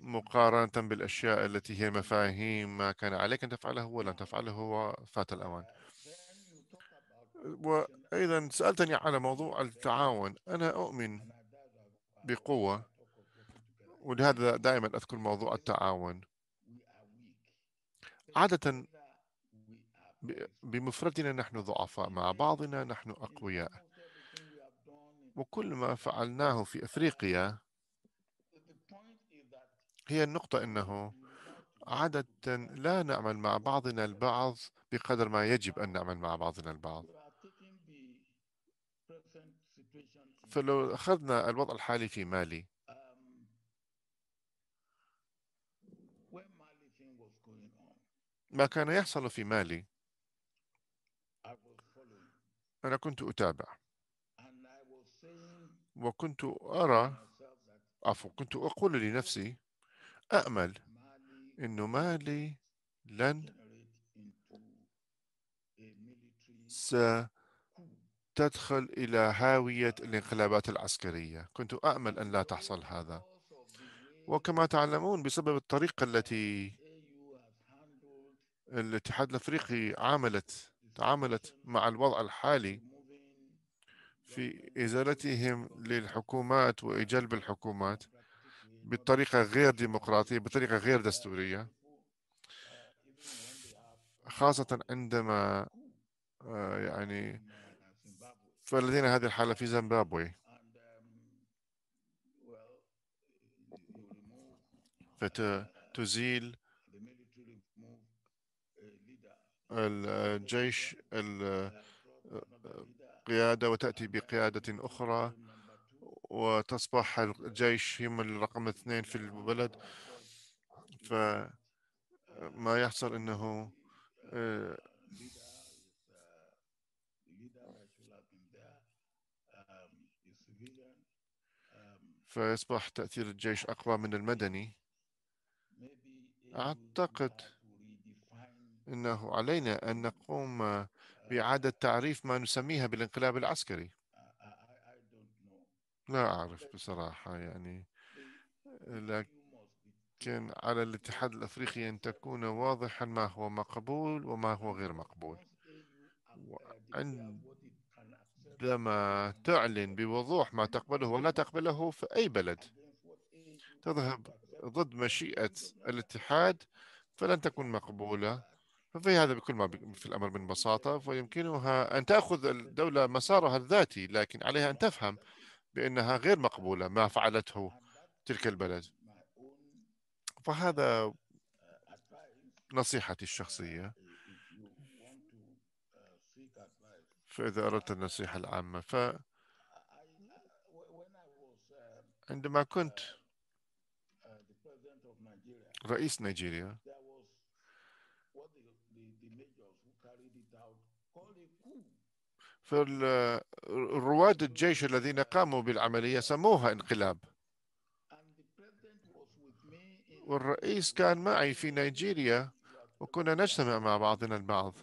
مقارنة بالأشياء التي هي مفاهيم ما كان عليك أن تفعله ولن تفعله وفات الأوان وأيضا سألتني على موضوع التعاون أنا أؤمن بقوة ولهذا دائما أذكر موضوع التعاون عادة بمفردنا نحن ضعفاء مع بعضنا نحن أقوياء وكل ما فعلناه في أفريقيا هي النقطة أنه عادة لا نعمل مع بعضنا البعض بقدر ما يجب أن نعمل مع بعضنا البعض فلو أخذنا الوضع الحالي في مالي ما كان يحصل في مالي أنا كنت أتابع وكنت أرى عفوا كنت أقول لنفسي أأمل أن مالي لن ستدخل إلى هاوية الانقلابات العسكرية كنت أأمل أن لا تحصل هذا وكما تعلمون بسبب الطريقة التي الاتحاد الافريقي عاملت تعاملت مع الوضع الحالي في ازالتهم للحكومات وجلب الحكومات بطريقه غير ديمقراطيه بطريقه غير دستوريه خاصه عندما آه، يعني فلدينا هذه الحاله في زيمبابوي فتزيل الجيش القيادة وتأتي بقيادة أخرى وتصبح الجيش هم الرقم اثنين في البلد فما يحصل أنه آه، فيصبح تأثير الجيش أقوى من المدني أعتقد انه علينا ان نقوم باعاده تعريف ما نسميها بالانقلاب العسكري لا اعرف بصراحه يعني لكن على الاتحاد الافريقي ان تكون واضحا ما هو مقبول وما هو غير مقبول عندما تعلن بوضوح ما تقبله ولا تقبله في اي بلد تذهب ضد مشيئه الاتحاد فلن تكون مقبوله ففي هذا بكل ما في الأمر من بساطة ويمكنها أن تأخذ الدولة مسارها الذاتي لكن عليها أن تفهم بأنها غير مقبولة ما فعلته تلك البلد فهذا نصيحتي الشخصية فإذا أردت النصيحة العامة ف عندما كنت رئيس نيجيريا فالرواد الجيش الذين قاموا بالعملية سموها انقلاب والرئيس كان معي في نيجيريا وكنا نجتمع مع بعضنا البعض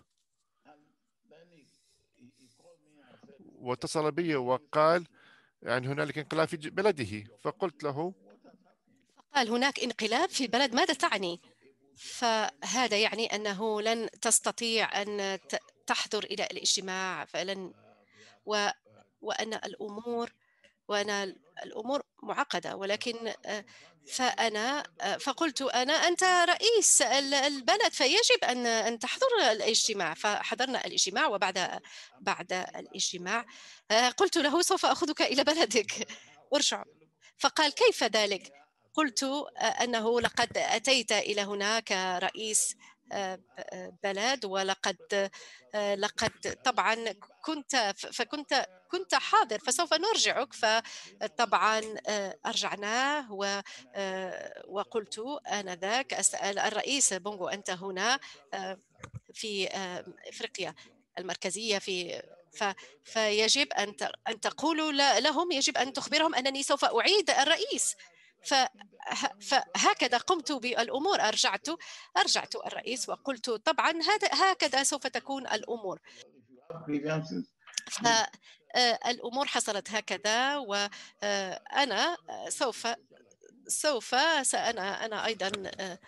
واتصل بي وقال يعني هنالك انقلاب في بلده فقلت له قال هناك انقلاب في البلد ماذا تعني؟ فهذا يعني أنه لن تستطيع أن تحضر إلى الاجتماع فعلا و وأن الأمور وأنا الأمور معقدة ولكن فأنا فقلت أنا أنت رئيس البلد فيجب أن أن تحضر الاجتماع فحضرنا الاجتماع وبعد بعد الاجتماع قلت له سوف أخذك إلى بلدك أرجع فقال كيف ذلك؟ قلت أنه لقد أتيت إلى هنا كرئيس بلد ولقد لقد طبعا كنت فكنت كنت حاضر فسوف نرجعك فطبعا أرجعناه وقلت آنذاك أسأل الرئيس بونغو أنت هنا في إفريقيا المركزية في ف... فيجب أن أن تقولوا لهم يجب أن تخبرهم أنني سوف أعيد الرئيس فهكذا قمت بالأمور أرجعت أرجعت الرئيس وقلت طبعا هذا هكذا سوف تكون الأمور آه، الأمور حصلت هكذا وأنا آه، سوف سوف سأنا أنا أيضا آه،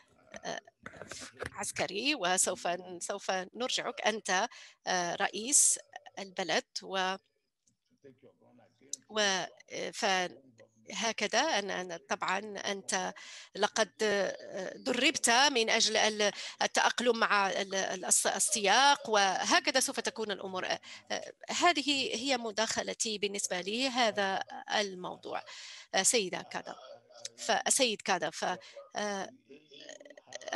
عسكري وسوف سوف نرجعك أنت رئيس البلد و, و... ف... هكذا أن طبعا أنت لقد آه، دربت من أجل التأقلم مع السياق وهكذا سوف تكون الأمور آه، هذه هي مداخلتي بالنسبة لي هذا الموضوع آه، سيدة كذا فسيد كذا ف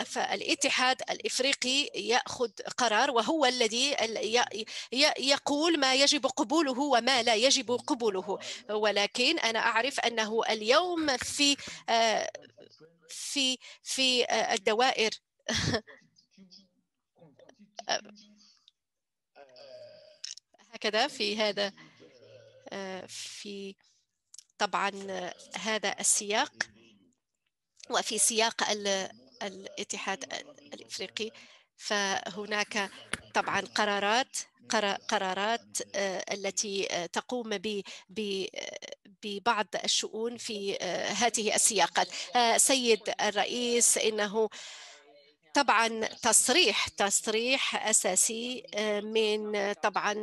فالاتحاد الافريقي ياخذ قرار وهو الذي يقول ما يجب قبوله وما لا يجب قبوله ولكن انا اعرف انه اليوم في آه، في في آه، الدوائر هكذا في هذا آه، في طبعا هذا السياق وفي سياق الاتحاد الافريقي فهناك طبعا قرارات قرارات آه، التي آه، تقوم ببعض الشؤون في آه، هذه السياقات سيد الرئيس انه طبعا تصريح تصريح اساسي آه، من طبعا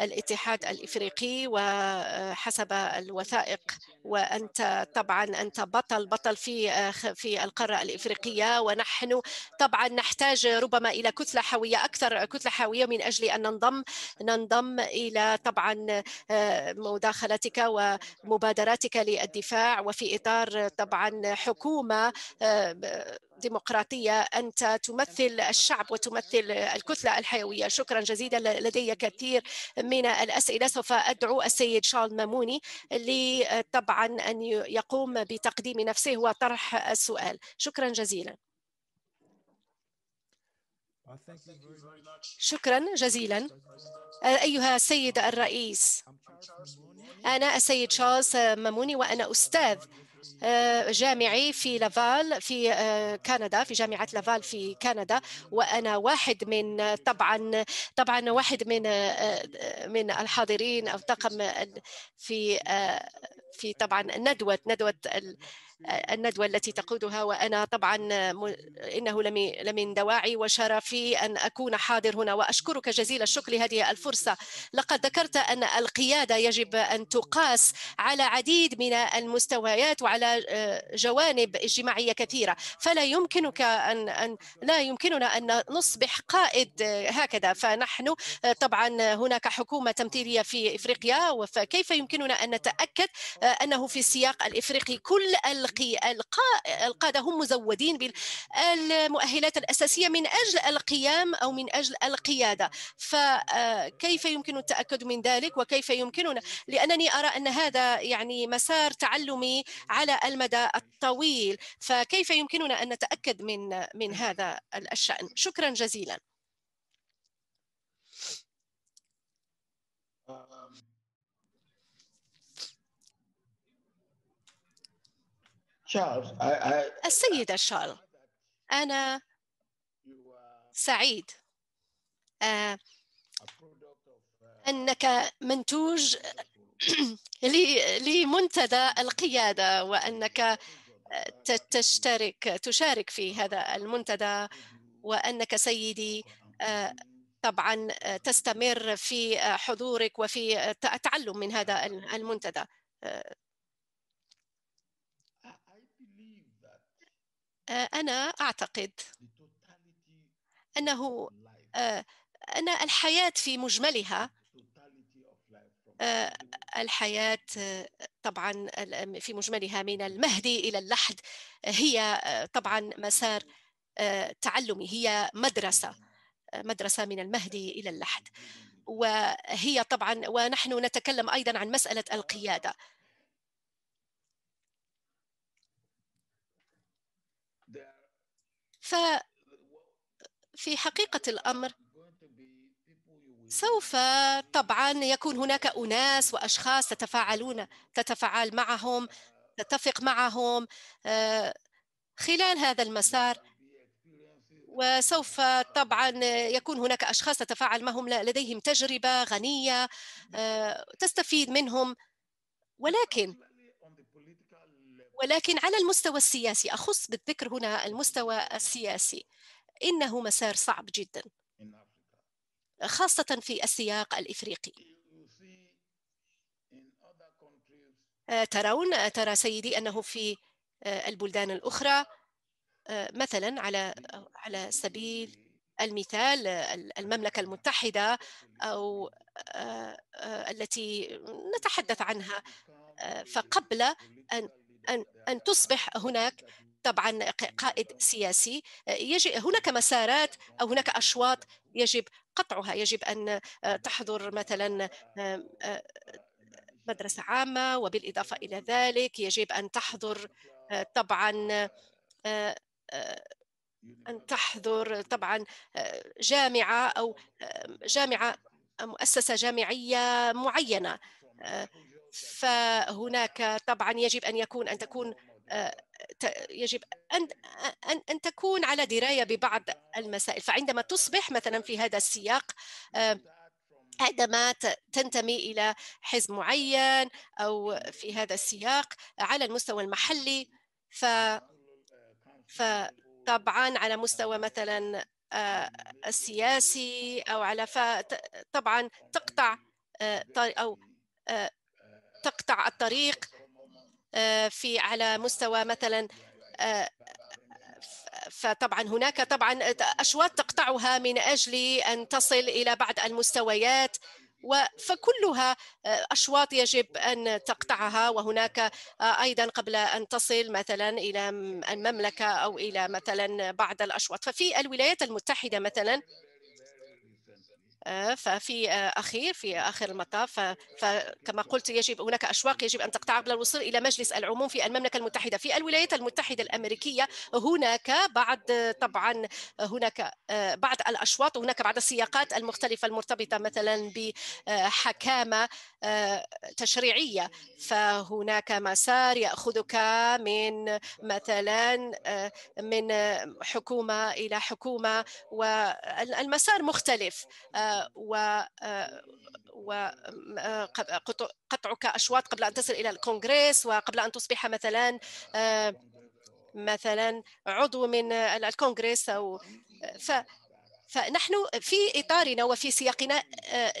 الاتحاد الافريقي وحسب آه، الوثائق وانت طبعا انت بطل بطل في آه، في القاره الافريقيه ونحن طبعا نحتاج ربما الى كتله حاويه اكثر كتله حاويه من اجل ان ننضم ننضم الى طبعا مداخلتك ومبادراتك للدفاع وفي اطار طبعا حكومه ديمقراطية أنت تمثل الشعب وتمثل الكتلة الحيوية شكرا جزيلا لدي كثير من الأسئلة سوف أدعو السيد شارل ماموني آه، طبعا أن يقوم بتقديم نفسه وطرح السؤال شكرا جزيلا شكرا جزيلا آه، أيها السيد الرئيس أنا السيد شارلز ماموني وأنا أستاذ آه، جامعي في لافال في آه، كندا في جامعة لافال في كندا وأنا واحد من طبعا طبعا واحد من آه، من الحاضرين أو طاقم في في طبعا الندوة ندوة الندوة التي تقودها وأنا طبعا إنه لمن دواعي وشرفي أن أكون حاضر هنا وأشكرك جزيل الشكر لهذه الفرصة لقد ذكرت أن القيادة يجب أن تقاس على عديد من المستويات وعلى آه، جوانب اجتماعية كثيرة فلا يمكنك أن, أن لا يمكننا أن نصبح قائد آه، هكذا فنحن آه، طبعا هناك حكومة تمثيلية في إفريقيا فكيف يمكننا أن نتأكد آه، أنه في السياق الإفريقي كل القادة هم مزودين بالمؤهلات الأساسية من أجل القيام أو من أجل القيادة فكيف آه، يمكن التأكد من ذلك وكيف يمكننا لأنني أرى أن هذا يعني مسار تعلمي على المدى الطويل فكيف يمكننا أن نتأكد من من هذا الشأن شكرا جزيلا السيدة شارل أنا سعيد آه، أنك منتوج لمنتدى القيادة وأنك آه، تشترك تشارك في هذا المنتدى وأنك سيدي آه، طبعا تستمر في حضورك وفي التعلم من هذا المنتدى أنا أعتقد أنه آه، أن الحياة في مجملها آه، الحياة طبعا في مجملها من المهد إلى اللحد هي آه، طبعا مسار تعلمي هي مدرسة مدرسة من المهد إلى اللحد وهي طبعا ونحن نتكلم أيضا عن مسألة القيادة ففي حقيقة الأمر سوف طبعا يكون هناك أناس وأشخاص تتفاعلون تتفاعل معهم تتفق معهم آه، خلال هذا المسار وسوف طبعا يكون هناك أشخاص تتفاعل معهم لديهم تجربة غنية آه، تستفيد منهم ولكن ولكن على المستوى السياسي أخص بالذكر هنا المستوى السياسي إنه مسار صعب جدا خاصة في السياق الإفريقي آه، ترون آه، ترى سيدي أنه في آه، البلدان الأخرى مثلا على على سبيل المثال المملكة المتحدة أو التي نتحدث عنها فقبل أن أن, أن تصبح هناك طبعا قائد سياسي يجب هناك مسارات أو هناك أشواط يجب قطعها يجب أن آه، تحضر مثلا آه، مدرسة عامة وبالإضافة إلى ذلك يجب أن تحضر آه، طبعا أن تحضر طبعا جامعة أو جامعة مؤسسة جامعية معينة فهناك طبعا يجب ان يكون ان تكون آه، يجب أن, أن, أن تكون على دراية ببعض المسائل فعندما تصبح مثلا في هذا السياق آه، عندما تنتمي إلى حزب معين أو في هذا السياق على المستوى المحلي ف... فطبعا على مستوى مثلا آه، السياسي أو على ف... طبعا تقطع أو تقطع الطريق آه، في على مستوى مثلا آه، فطبعا هناك طبعا أشواط تقطعها من أجل أن تصل إلى بعض المستويات فكلها آه، أشواط يجب أن تقطعها وهناك أيضا قبل أن تصل مثلا إلى المملكة أو إلى مثلا بعض الأشواط ففي الولايات المتحدة مثلا آه، ففي آه، اخير في اخر المطاف فكما قلت يجب هناك اشواق يجب ان تقطع قبل الوصول الى مجلس العموم في المملكه المتحده في الولايات المتحده الامريكيه هناك بعد طبعا هناك آه، بعض الاشواط هناك بعض السياقات المختلفه المرتبطه مثلا بحكامه تشريعيه فهناك مسار ياخذك من مثلا من حكومه الى حكومه والمسار مختلف و وقطعك اشواط قبل ان تصل الى الكونغرس وقبل ان تصبح مثلا مثلا عضو من الكونغرس او ف فنحن في اطارنا وفي سياقنا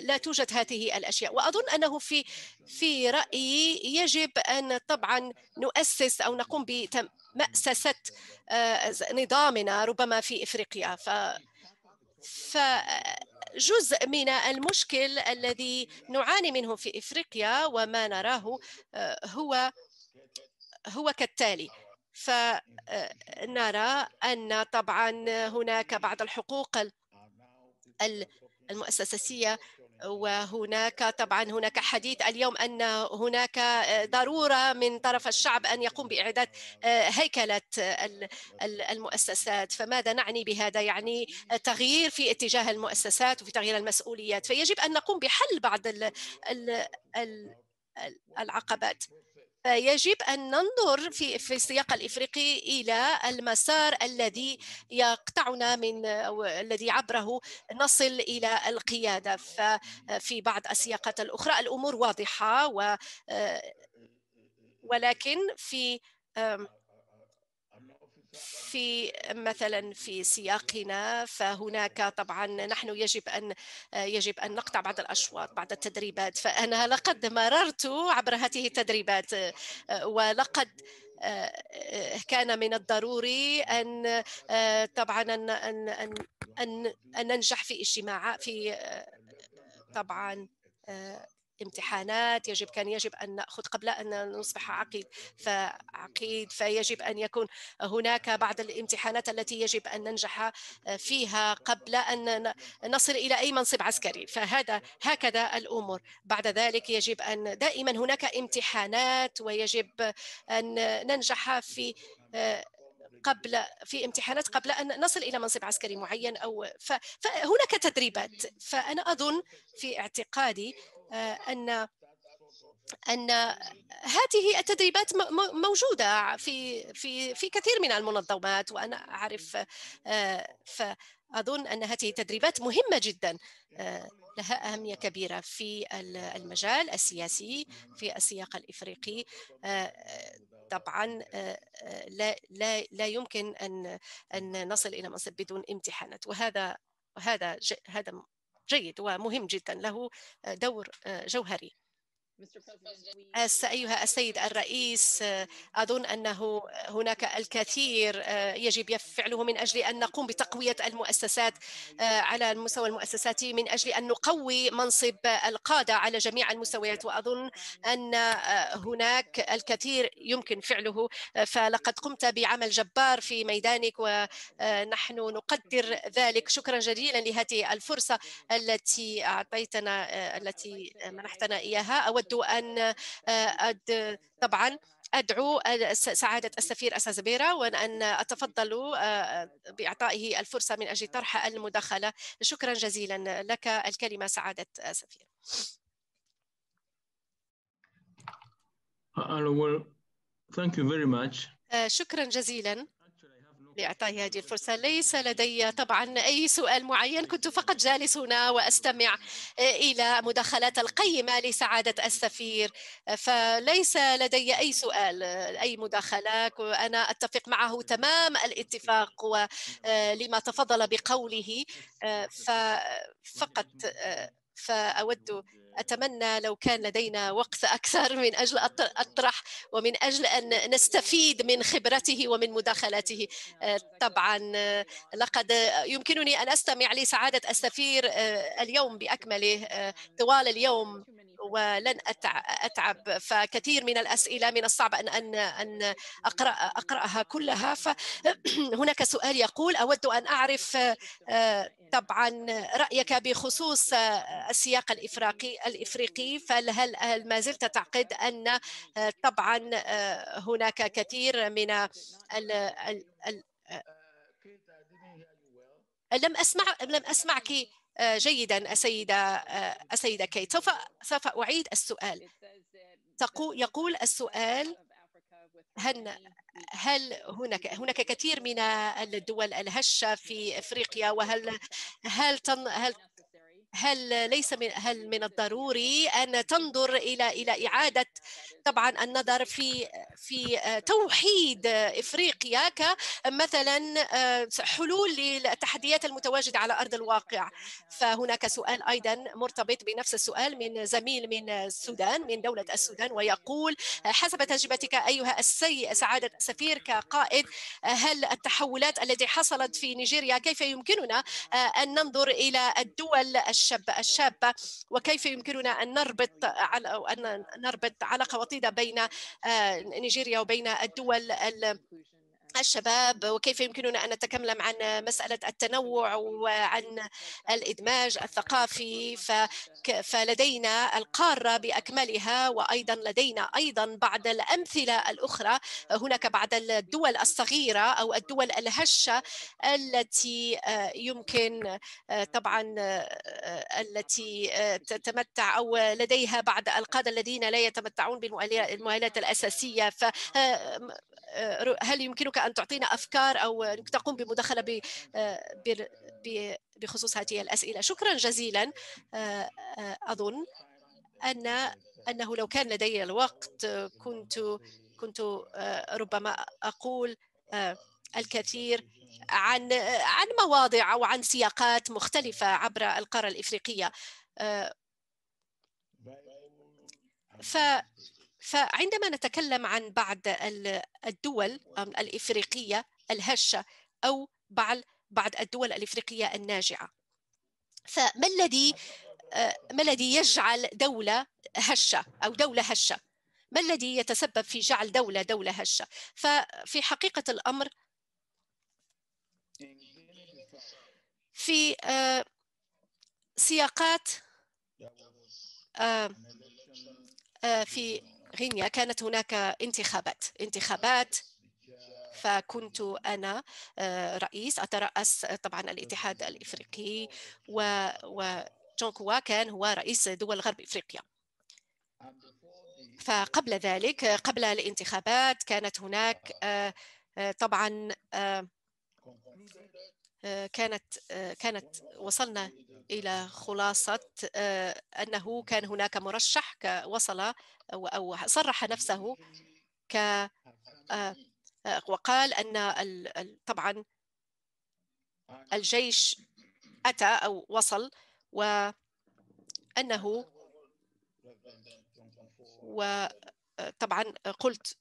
لا توجد هذه الاشياء واظن انه في في رايي يجب ان طبعا نؤسس او نقوم بمأسسة آه، نظامنا ربما في افريقيا ف ف جزء من المشكل الذي نعاني منه في إفريقيا وما نراه آه، هو هو كالتالي فنرى آه، أن طبعا هناك بعض الحقوق المؤسسية وهناك طبعا هناك حديث اليوم ان هناك آه، ضروره من طرف الشعب ان يقوم باعداد آه، هيكله المؤسسات فماذا نعني بهذا يعني آه، تغيير في اتجاه المؤسسات وفي تغيير المسؤوليات فيجب ان نقوم بحل بعض العقبات يجب أن ننظر في, في السياق الإفريقي إلى المسار الذي يقطعنا من أو الذي عبره نصل إلى القيادة ففي بعض السياقات الأخرى الأمور واضحة و آه، ولكن في في مثلا في سياقنا فهناك طبعا نحن يجب ان يجب ان نقطع بعض الاشواط بعض التدريبات فانا لقد مررت عبر هذه التدريبات ولقد كان من الضروري ان طبعا ان ان ان, أن ننجح في اجتماعات في طبعا امتحانات يجب كان يجب أن نأخذ قبل أن نصبح عقيد فعقيد فيجب أن يكون هناك بعض الامتحانات التي يجب أن ننجح آه، فيها قبل أن نصل إلى أي منصب عسكري فهذا هكذا الأمور بعد ذلك يجب أن دائما هناك امتحانات ويجب أن ننجح في آه، قبل في امتحانات قبل ان نصل الى منصب عسكري معين او فهناك تدريبات فانا اظن في اعتقادي آه، ان ان هذه التدريبات موجوده في في في كثير من المنظمات وانا اعرف آه، فاظن ان هذه التدريبات مهمه جدا آه، لها أهمية كبيرة في المجال السياسي في السياق الإفريقي طبعا آه، آه، لا لا لا يمكن ان ان نصل الى منصب بدون امتحانات وهذا هذا هذا جيد ومهم جدا له دور آه، جوهري أيها السيد الرئيس أظن أنه هناك الكثير آه، يجب فعله من أجل أن نقوم بتقوية المؤسسات آه، على المستوى المؤسساتي من أجل أن نقوي منصب القادة على جميع المستويات وأظن أن آه، هناك الكثير يمكن فعله فلقد قمت بعمل جبار في ميدانك ونحن نقدر ذلك شكرا جزيلا لهذه الفرصة التي أعطيتنا التي منحتنا إياها أود أود أن آه، أد طبعا أدعو سعادة السفير أسازبيرا وأن أتفضل آه، بإعطائه الفرصة من أجل طرح المداخلة شكرا جزيلا لك الكلمة سعادة السفير آه، uh, Thank you very much. شكرا جزيلا لإعطائي هذه الفرصة ليس لدي طبعا أي سؤال معين كنت فقط جالس هنا وأستمع آه، إلى مداخلات القيمة لسعادة السفير آه، فليس لدي أي سؤال آه، أي مداخلة أنا أتفق معه تمام الاتفاق ولما تفضل بقوله فقط فأود أتمنى لو كان لدينا وقت أكثر من أجل أطرح ومن أجل أن نستفيد من خبرته ومن مداخلاته آه، طبعا آه، لقد يمكنني أن أستمع لسعادة السفير آه، اليوم بأكمله طوال اليوم ولن أتعب فكثير من الأسئلة من الصعب أن أن أن أقرأ أقرأها كلها فهناك سؤال يقول أود أن أعرف آه، طبعا رأيك بخصوص آه، السياق الإفريقي الإفريقي فهل هل ما زلت تعقد أن آه، طبعا هناك كثير من ال ال ال لم أسمع لم أسمعك جيدا السيدة السيدة كيت سوف سوف أعيد السؤال يقول السؤال هل هل هناك هناك كثير من الدول الهشه في افريقيا وهل هل تن هل هل ليس من هل من الضروري ان تنظر الى الى اعاده طبعا النظر في في توحيد افريقيا كمثلا آه، حلول للتحديات المتواجده على ارض الواقع فهناك سؤال ايضا مرتبط بنفس السؤال من زميل من السودان من دوله السودان ويقول حسب تجربتك ايها السي سعاده السفير كقائد هل التحولات التي حصلت في نيجيريا كيف يمكننا آه، ان ننظر الى الدول الشابة الشابة وكيف يمكننا أن نربط على أن نربط علاقة وطيدة بين آه، نيجيريا وبين الدول الشباب وكيف يمكننا أن نتكلم عن مسألة التنوع وعن الإدماج الثقافي فلدينا القارة بأكملها وأيضا لدينا أيضا بعض الأمثلة الأخرى هناك بعض الدول الصغيرة أو الدول الهشة التي آه، يمكن آه، طبعا آه، التي تتمتع أو لديها بعض القادة الذين لا يتمتعون بالمؤهلات الأساسية ف هل يمكنك أن أن تعطينا أفكار أو تقوم بمداخلة آه، بخصوص هذه الأسئلة شكرا جزيلا آه، آه، أظن أن أنه لو كان لدي الوقت كنت كنت ربما أقول الكثير عن عن مواضع أو عن سياقات مختلفة عبر القارة الإفريقية ف فعندما نتكلم عن بعض الدول الإفريقية الهشة أو بعض الدول الإفريقية الناجعة فما الذي آه، ما الذي يجعل دولة هشة أو دولة هشة ما الذي يتسبب في جعل دولة دولة هشة ففي حقيقة الأمر في آه، سياقات آه، في غينيا كانت هناك انتخابات انتخابات فكنت أنا آه، رئيس أترأس طبعا الاتحاد الإفريقي و, و كوا كان هو رئيس دول غرب إفريقيا فقبل ذلك قبل الانتخابات كانت هناك آه، آه، طبعا كانت كانت وصلنا الى خلاصه انه كان هناك مرشح وصل أو, صرح نفسه ك آه، آه، وقال أن طبعا الجيش أتى أو وصل وأنه وطبعا آه، قلت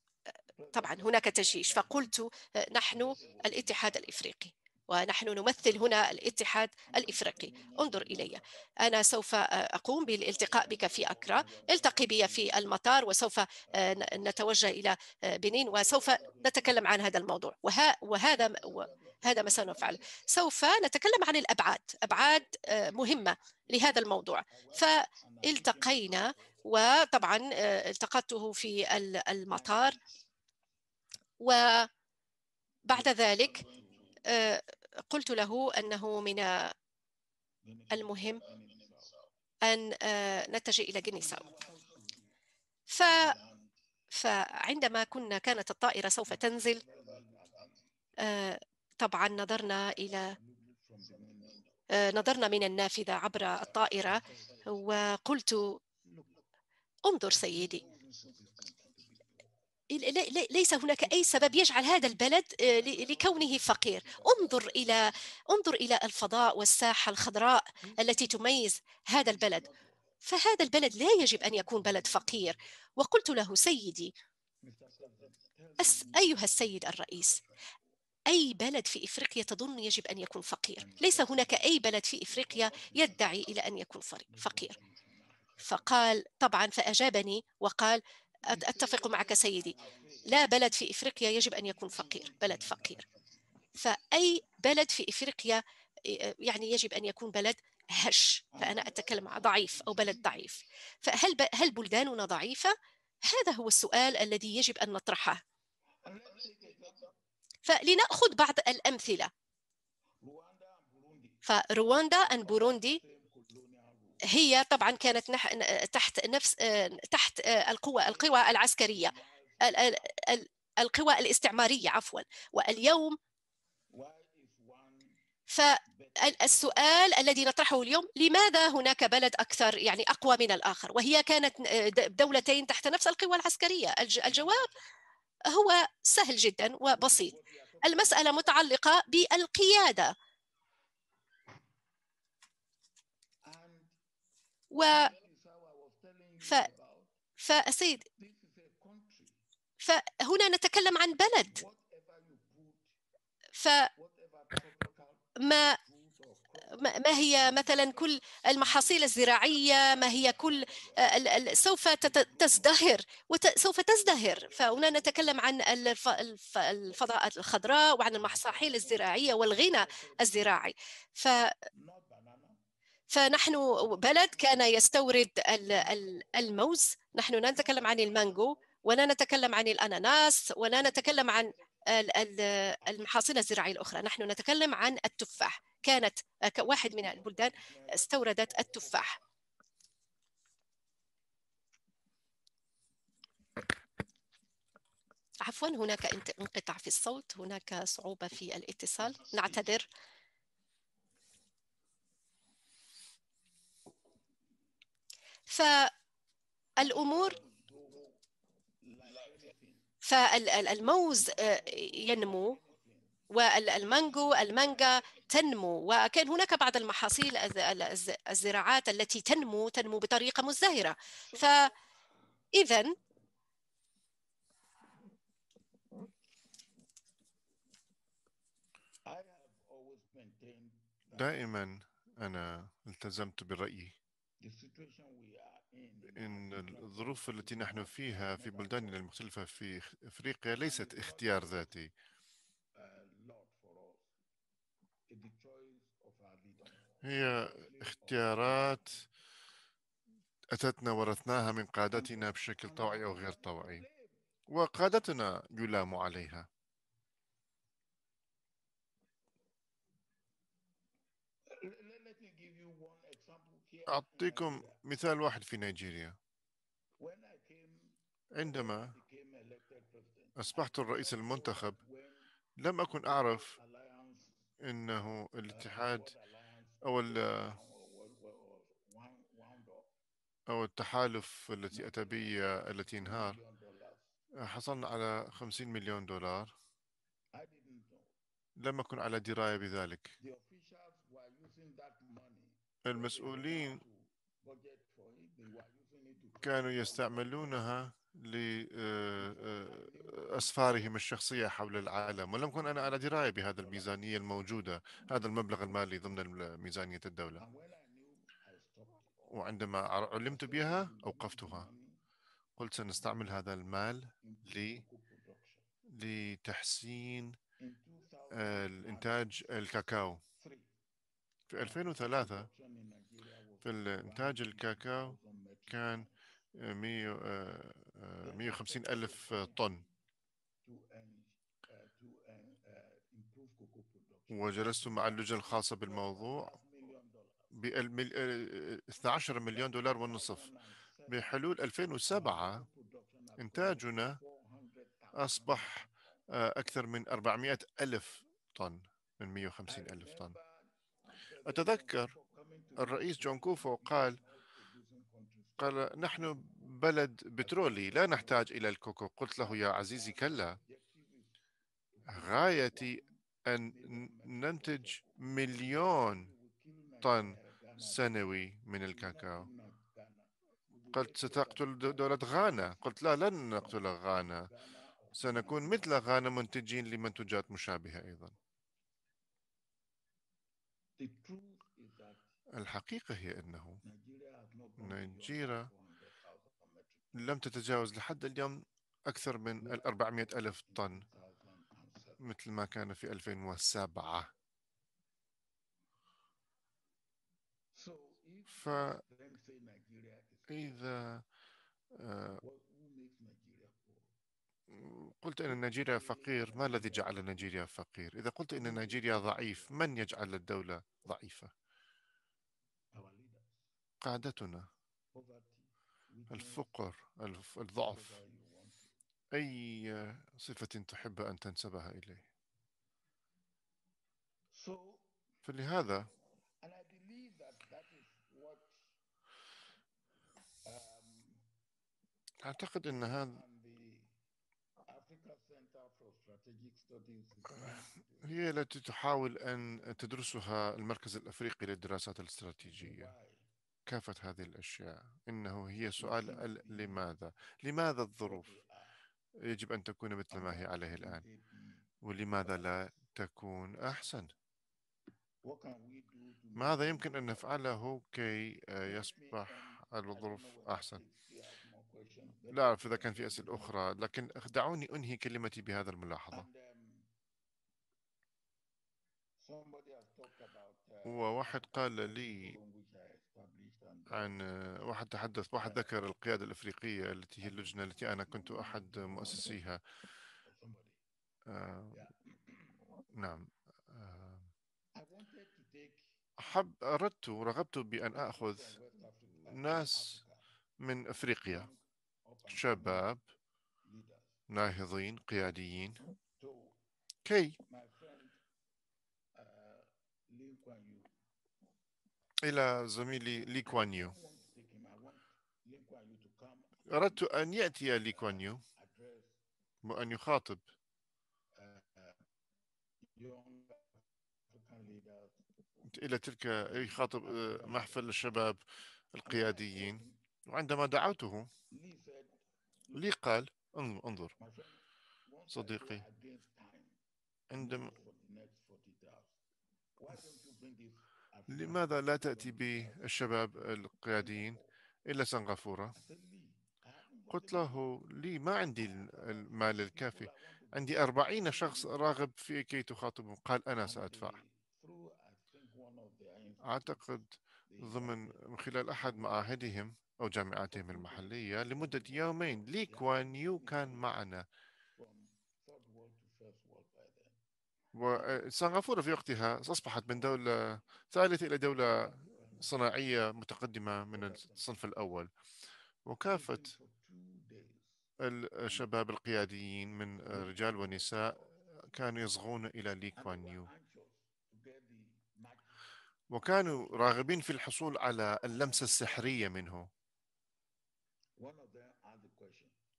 طبعا هناك تجيش فقلت نحن الاتحاد الإفريقي ونحن نمثل هنا الاتحاد الإفريقي انظر إلي أنا سوف آه، أقوم بالالتقاء بك في أكرا التقي بي في المطار وسوف آه، نتوجه إلى آه، بنين وسوف نتكلم عن هذا الموضوع وه... وهذا هذا ما سنفعل سوف نتكلم عن الأبعاد أبعاد مهمة لهذا الموضوع فالتقينا وطبعا التقطته في المطار وبعد ذلك قلت له أنه من المهم أن آه، نتجه إلى جنيساو ف... فعندما كنا كانت الطائرة سوف تنزل آه، طبعا نظرنا إلى آه، نظرنا من النافذة عبر الطائرة وقلت انظر سيدي ليس هناك أي سبب يجعل هذا البلد آه، لكونه فقير انظر إلى انظر إلى الفضاء والساحة الخضراء التي تميز هذا البلد فهذا البلد لا يجب أن يكون بلد فقير وقلت له سيدي أيها السيد الرئيس أي بلد في إفريقيا تظن يجب أن يكون فقير ليس هناك أي بلد في إفريقيا يدعي إلى أن يكون فقير فقال طبعا فأجابني وقال أتفق معك سيدي لا بلد في إفريقيا يجب أن يكون فقير بلد فقير فأي بلد في إفريقيا يعني يجب أن يكون بلد هش فأنا أتكلم ضعيف أو بلد ضعيف فهل ب... هل بلداننا ضعيفة؟ هذا هو السؤال الذي يجب أن نطرحه فلنأخذ بعض الأمثلة فرواندا أن بوروندي هي طبعا كانت تحت نفس آه، تحت آه، القوى القوى العسكريه القوى الاستعماريه عفوا واليوم فالسؤال الذي نطرحه اليوم لماذا هناك بلد أكثر يعني أقوى من الآخر وهي كانت آه، دولتين تحت نفس القوى العسكرية الجواب هو سهل جدا وبسيط المسألة متعلقة بالقيادة و ف... فسيد فهنا نتكلم عن بلد فما ما هي مثلا كل المحاصيل الزراعية ما هي كل آه، سوف تزدهر وسوف تزدهر فهنا نتكلم عن الفضاءات الخضراء وعن المحاصيل الزراعية والغنى الزراعي ف فنحن بلد كان يستورد الموز نحن لا نتكلم عن المانجو ولا نتكلم عن الأناناس ولا نتكلم عن المحاصيل الزراعية الأخرى نحن نتكلم عن التفاح كانت واحد من البلدان استوردت التفاح عفوا هناك انقطاع في الصوت هناك صعوبة في الاتصال نعتذر فالأمور فالموز آه، ينمو والمانجو المانجا تنمو وكان هناك بعض المحاصيل الزراعات التي تنمو تنمو بطريقة مزدهرة فإذا دائما أنا التزمت برأيي إن الظروف التي نحن فيها في بلداننا المختلفة في أفريقيا ليست اختيار ذاتي هي اختيارات أتتنا ورثناها من قادتنا بشكل طوعي أو غير طوعي وقادتنا يلام عليها أعطيكم مثال واحد في نيجيريا عندما أصبحت الرئيس المنتخب لم أكن أعرف أنه الاتحاد أو أو التحالف التي أتى بي التي انهار حصلنا على 50 مليون دولار لم أكن على دراية بذلك المسؤولين كانوا يستعملونها لأسفارهم آه، آه، الشخصية حول العالم ولم أكن أنا على دراية بهذا الميزانية الموجودة هذا المبلغ المالي ضمن ميزانية الدولة وعندما علمت بها أوقفتها قلت سنستعمل هذا المال لتحسين آه، الإنتاج الكاكاو في 2003 في إنتاج الكاكاو كان 150 آه، ألف طن وجلست مع اللجنة الخاصة بالموضوع ب 12 آه، آه، مليون دولار ونصف بحلول 2007 إنتاجنا أصبح أكثر من 400 ألف طن من 150 ألف طن أتذكر الرئيس جون كوفو قال قال نحن بلد بترولي لا نحتاج إلى الكوكو قلت له يا عزيزي كلا غايتي أن ننتج مليون طن سنوي من الكاكاو قلت ستقتل دولة غانا قلت لا لن نقتل غانا سنكون مثل غانا منتجين لمنتجات مشابهة أيضاً الحقيقة هي أنه نيجيريا لم تتجاوز لحد اليوم أكثر من 400 ألف طن مثل ما كان في 2007 فإذا قلت أن نيجيريا فقير ما الذي جعل نيجيريا فقير إذا قلت أن نيجيريا ضعيف من يجعل الدولة ضعيفة قاعدتنا الفقر الضعف أي صفة تحب أن تنسبها إليه فلهذا أعتقد أن هذا هي التي تحاول أن تدرسها المركز الأفريقي للدراسات الاستراتيجية كافة هذه الأشياء إنه هي سؤال لماذا لماذا الظروف آه. يجب أن تكون مثل ما هي عليه الآن ولماذا لا تكون أحسن ماذا يمكن أن نفعله كي آه، يصبح الظروف أحسن لا أعرف إذا كان في أسئلة أخرى لكن دعوني أنهي كلمتي بهذا الملاحظة um, uh, وواحد قال لي عن واحد تحدث واحد ذكر القيادة الأفريقية التي هي اللجنة التي أنا كنت أحد مؤسسيها آه، نعم آه. احب أردت رغبت بأن أخذ ناس من أفريقيا mm. شباب ناهضين قياديين كي إلى زميلي لي كوان يو أردت أن يأتي لي كوان يو وأن يخاطب إلى تلك يخاطب آه، محفل الشباب القياديين وعندما دعوته لي قال انظر صديقي عندما لماذا لا تأتي بالشباب القياديين إلى سنغافورة؟ قلت له لي ما عندي المال الكافي عندي أربعين شخص راغب في كي تخاطبهم قال أنا سأدفع أعتقد ضمن من خلال أحد معاهدهم أو جامعاتهم المحلية لمدة يومين لي كوان يو كان معنا وسنغافورة آه، في وقتها أصبحت من دولة ثالثة إلى دولة صناعية متقدمة من الصنف الأول وكافة الشباب آه، القياديين من آه، رجال ونساء كانوا يصغون إلى لي كوان يو وكانوا راغبين في الحصول على اللمسة السحرية منه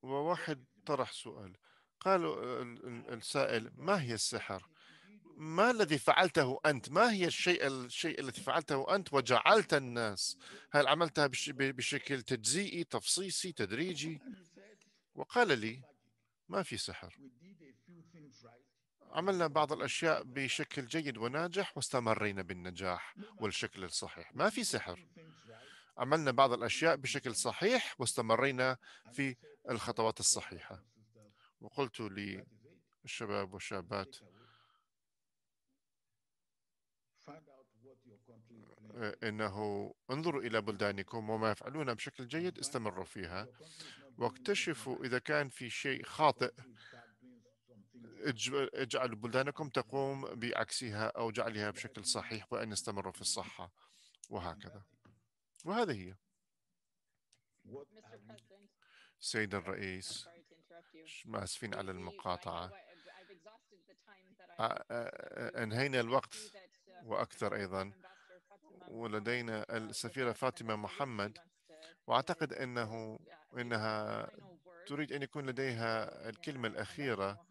وواحد طرح سؤال قال آه، السائل ما هي السحر ما الذي فعلته أنت ما هي الشيء الشيء الذي فعلته أنت وجعلت الناس هل عملتها بشكل تجزيئي تفصيصي تدريجي وقال لي ما في سحر عملنا بعض الأشياء بشكل جيد وناجح واستمرينا بالنجاح والشكل الصحيح ما في سحر عملنا بعض الأشياء بشكل صحيح واستمرينا في الخطوات الصحيحة وقلت للشباب والشابات انه انظروا الى بلدانكم وما يفعلون بشكل جيد استمروا فيها واكتشفوا اذا كان في شيء خاطئ اجعلوا بلدانكم تقوم بعكسها او جعلها بشكل صحيح وان يستمروا في الصحه وهكذا وهذه هي سيد الرئيس آسفين على المقاطعة آه، آه، آه، أنهينا الوقت uh, وأكثر أيضا ولدينا السفيرة فاطمة محمد وأعتقد أنه uh, أنها تريد أن يكون لديها uh, الكلمة الأخيرة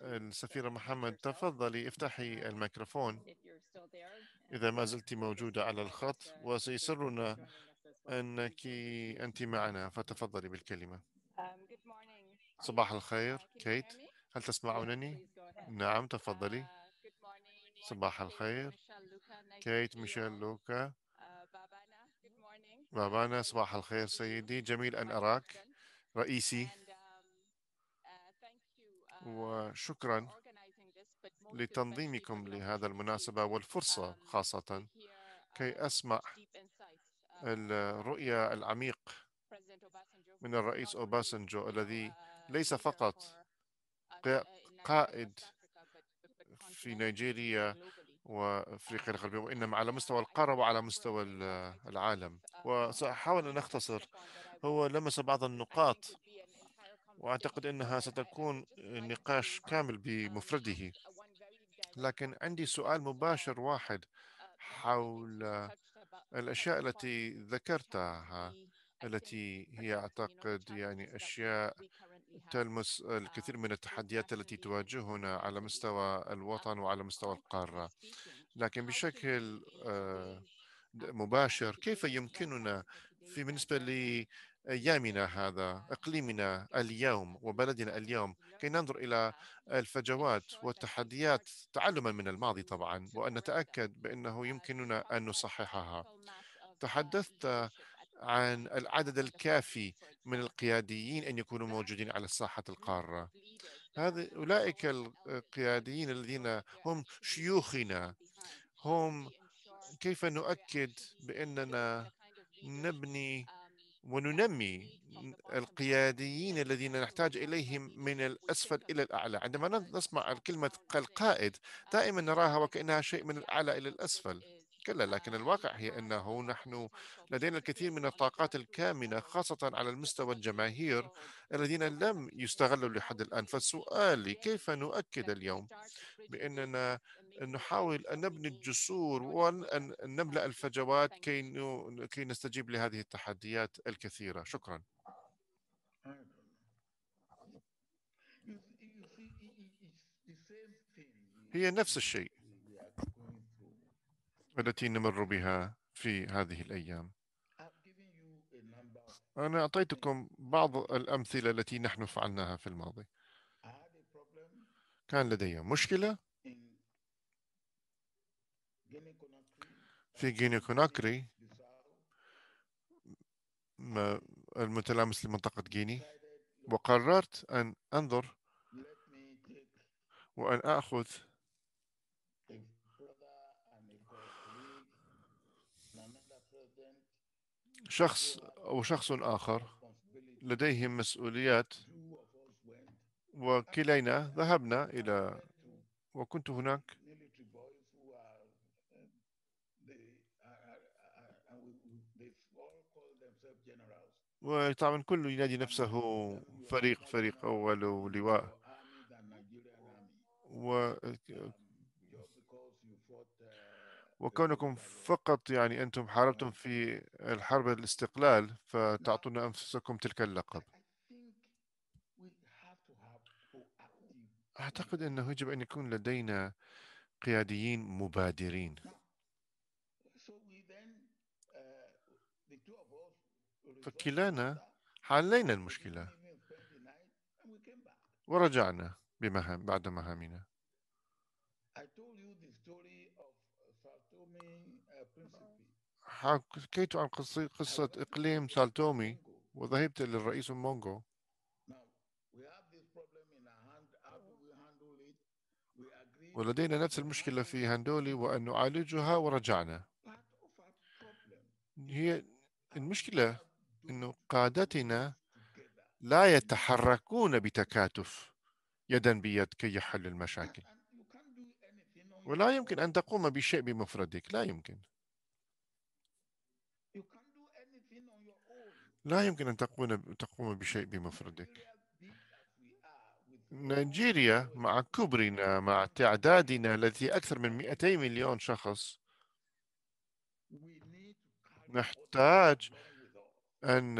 السفيرة محمد تفضلي افتحي الميكروفون إذا ما زلت موجودة على الخط وسيسرنا أنك أنت معنا فتفضلي بالكلمة um, صباح um, الخير كيت uh, هل تسمعونني؟ نعم تفضلي uh, صباح الخير كيت ميشيل لوكا بابانا صباح الخير سيدي جميل أن أراك رئيسي um, uh, وشكرا لتنظيمكم لهذا المناسبة آه، والفرصة خاصة كي آه، أسمع الرؤية العميق من الرئيس أوباسنجو الذي ليس فقط قائد في نيجيريا وافريقيا uh, الغربيه وانما على uh, مستوى القاره وعلى مستوى العالم uh, وساحاول ان اختصر هو لمس بعض النقاط واعتقد انها ستكون نقاش كامل بمفرده لكن عندي سؤال آه، مباشر واحد آه، طيب، حول الأشياء التي ذكرتها التي هي أعتقد يعني أشياء تلمس آه، الكثير من التحديات التي تواجهنا على مستوى الوطن وعلى مستوى القارة لكن بشكل مباشر كيف يمكننا في بالنسبة أيامنا هذا اقليمنا اليوم وبلدنا اليوم كي ننظر الى الفجوات والتحديات تعلما من الماضي طبعا وان نتاكد بانه يمكننا ان نصححها تحدثت عن العدد الكافي من القياديين ان يكونوا موجودين على ساحه القاره هذه اولئك القياديين الذين هم شيوخنا هم كيف نؤكد باننا نبني وننمي إيه، القياديين الذين نحتاج إليهم من الأسفل إلى الأعلى عندما نسمع الكلمة القائد دائما نراها وكأنها شيء من الأعلى إلى الأسفل كلا لكن الواقع هي أنه نحن لدينا الكثير من الطاقات الكامنة خاصة على المستوى الجماهير الذين لم يستغلوا لحد الآن فالسؤال كيف نؤكد اليوم بأننا أن نحاول أن نبني الجسور وأن نملأ الفجوات كي كي نستجيب لهذه التحديات الكثيرة شكرا هي نفس الشيء التي نمر بها في هذه الأيام أنا أعطيتكم بعض الأمثلة التي نحن فعلناها في الماضي كان لدي مشكلة في غينيا كوناكري المتلامس لمنطقة غيني وقررت أن أنظر وأن أخذ شخص أو شخص آخر لديهم مسؤوليات وكلينا ذهبنا إلى وكنت هناك وطبعا كل ينادي نفسه فريق فريق أول ولواء و وكونكم فقط يعني أنتم حاربتم في الحرب الاستقلال فتعطون أنفسكم تلك اللقب أعتقد أنه يجب أن يكون لدينا قياديين مبادرين فكلانا حلينا المشكلة ورجعنا بمهام بعد مهامنا uh, حكيت عن قصة إقليم سالتومي وذهبت للرئيس مونغو ولدينا نفس المشكلة في هاندولي وأن نعالجها ورجعنا هي المشكلة انه قادتنا لا يتحركون بتكاتف يدا بيد كي يحل المشاكل ولا يمكن أن تقوم بشيء بمفردك لا يمكن لا يمكن أن تقوم تقوم بشيء بمفردك نيجيريا مع كبرنا مع تعدادنا الذي أكثر من 200 مليون شخص نحتاج أن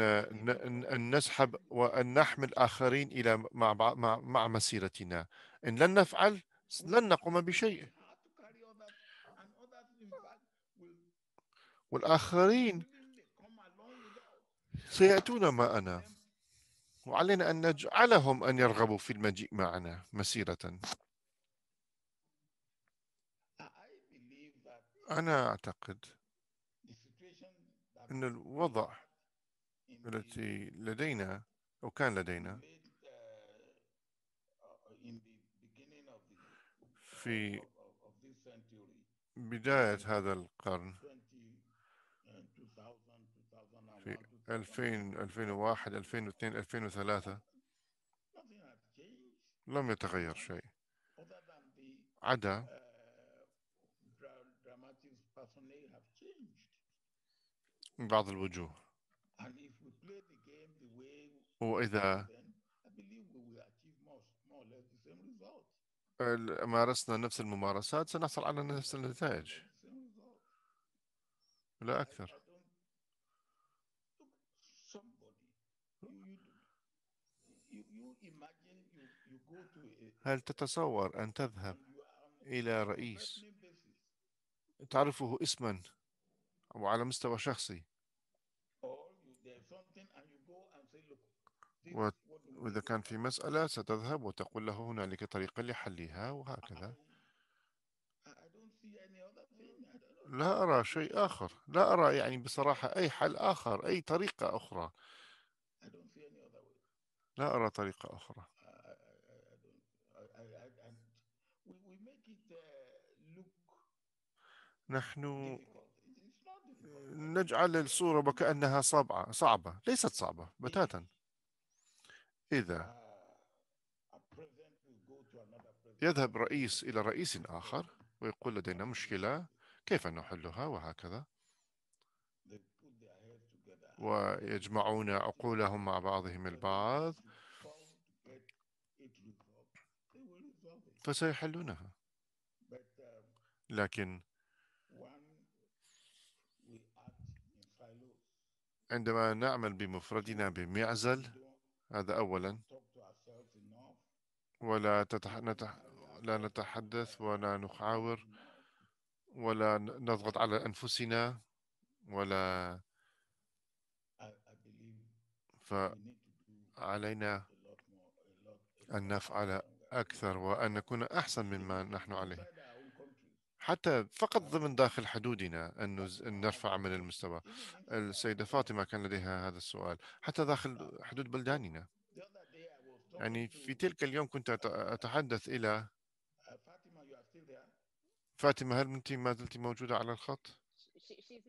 أن نسحب وأن نحمل آخرين إلى مع مع, مع مسيرتنا إن لن نفعل لن نقوم بشيء والآخرين سيأتون معنا وعلينا أن نجعلهم أن يرغبوا في المجيء معنا مسيرة أنا أعتقد أن الوضع التي لدينا أو كان لدينا uh, uh, في بداية هذا القرن uh, في 2000 2001 2002 2003 لم يتغير شيء عدا بعض الوجوه وإذا إيه مارسنا نفس الممارسات سنحصل على نفس النتائج لا أكثر هل تتصور أن تذهب إلى رئيس تعرفه اسما أو على مستوى شخصي وإذا كان في مسألة ستذهب وتقول له هنالك طريقة لحلها وهكذا لا أرى شيء آخر لا أرى يعني بصراحة أي حل آخر أي طريقة أخرى لا أرى طريقة أخرى نحن نجعل الصورة وكأنها صعبة صعبة ليست صعبة بتاتا إذا إيه يذهب رئيس إلى رئيس آخر ويقول لدينا مشكلة كيف نحلها وهكذا ويجمعون عقولهم مع بعضهم البعض فسيحلونها لكن عندما نعمل بمفردنا بمعزل هذا أولا ولا تتح... نتح... لا نتحدث ولا نحاور ولا نضغط على أنفسنا ولا فعلينا أن نفعل أكثر وأن نكون أحسن مما نحن عليه حتى فقط ضمن داخل حدودنا أن نرفع من المستوى السيدة فاطمة كان لديها هذا السؤال حتى داخل حدود بلداننا يعني في تلك اليوم كنت أتحدث إلى فاطمة هل أنت ما زلت موجودة على الخط؟ uh,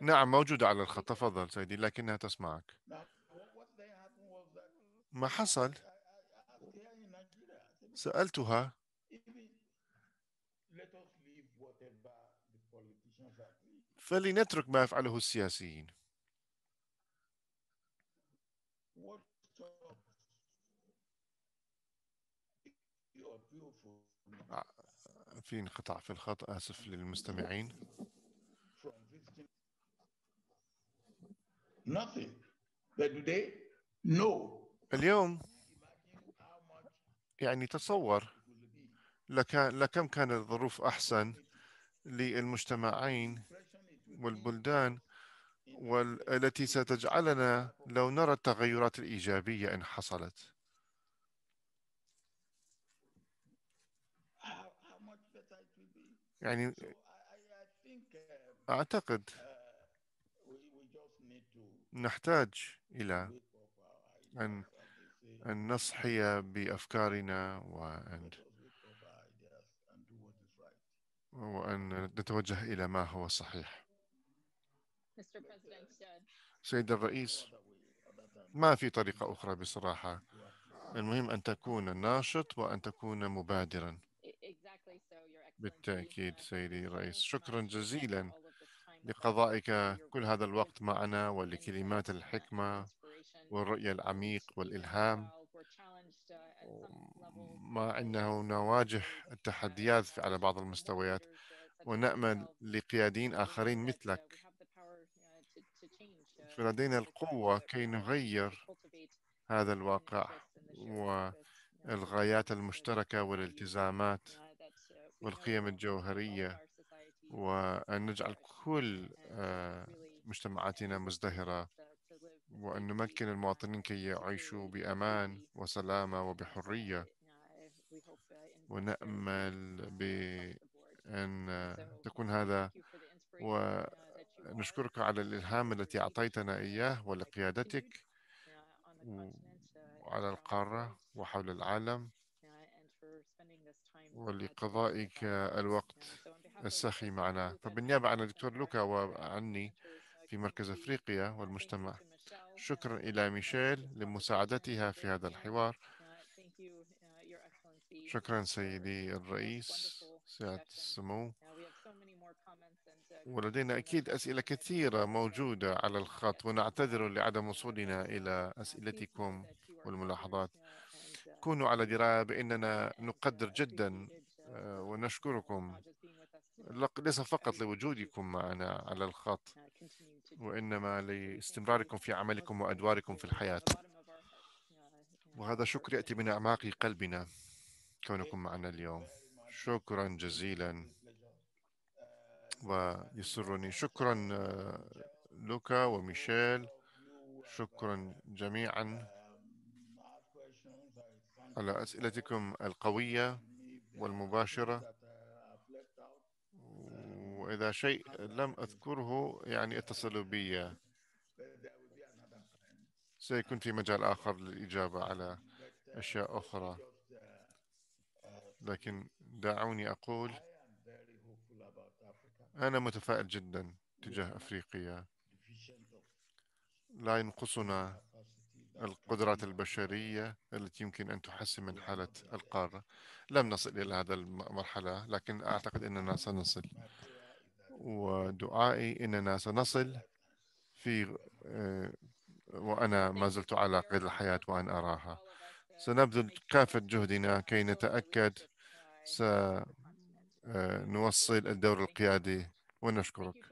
نعم موجودة على الخط تفضل سيدي لكنها تسمعك ما حصل سألتها فلنترك ما يفعله السياسيين آه، في انقطاع في الخط آسف للمستمعين Nothing. But today, no. اليوم يعني تصور لكم كان الظروف أحسن للمجتمعين والبلدان والتي ستجعلنا لو نرى التغيرات الإيجابية إن حصلت يعني أعتقد نحتاج إلى أن أن نصحي بأفكارنا وأن وأن نتوجه إلى ما هو صحيح سيد الرئيس ما في طريقة أخرى بصراحة المهم أن تكون ناشط وأن تكون مبادرا e-, بالتأكيد سيدي الرئيس شكرا جزيلا لقضائك كل هذا الوقت معنا ولكلمات الحكمة والرؤية العميق والإلهام uh, مع أنه نواجه التحديات على بعض المستويات ونأمل لقياديين آخرين uh, مثلك لدينا القوة كي نغير هذا الواقع والغايات المشتركة والالتزامات والقيم الجوهرية وأن نجعل كل آه، مجتمعاتنا مزدهرة وأن نمكن المواطنين كي يعيشوا بأمان وسلامة وبحرية ونأمل بأن تكون هذا و نشكرك على الإلهام التي أعطيتنا إياه ولقيادتك uh, على القارة وحول العالم ولقضائك الوقت السخي معنا فبالنيابة عن الدكتور لوكا وعني uh, في مركز أفريقيا والمجتمع uh, شكرا إلى ميشيل لمساعدتها في هذا الحوار شكرا سيدي الرئيس سيادة السمو ولدينا أكيد أسئلة كثيرة موجودة على الخط ونعتذر لعدم وصولنا إلى أسئلتكم والملاحظات كونوا على دراية بأننا نقدر جدا آه، ونشكركم ليس فقط لوجودكم معنا على الخط وإنما لاستمراركم في عملكم وأدواركم في الحياة وهذا شكر يأتي من أعماق قلبنا كونكم معنا اليوم شكرا جزيلا ويسرني شكرا لوكا وميشيل شكرا جميعا على أسئلتكم القوية والمباشرة وإذا شيء لم أذكره يعني اتصلوا بي سيكون في مجال آخر للإجابة على أشياء أخرى لكن دعوني أقول أنا متفائل جدا تجاه أفريقيا لا ينقصنا القدرات البشرية التي يمكن أن تحسن من حالة القارة لم نصل إلى هذا المرحلة لكن أعتقد أننا سنصل ودعائي أننا سنصل في آه، وأنا ما زلت على قيد الحياة وأن أراها سنبذل كافة جهدنا كي نتأكد س آه، نوصل الدور القيادي ونشكرك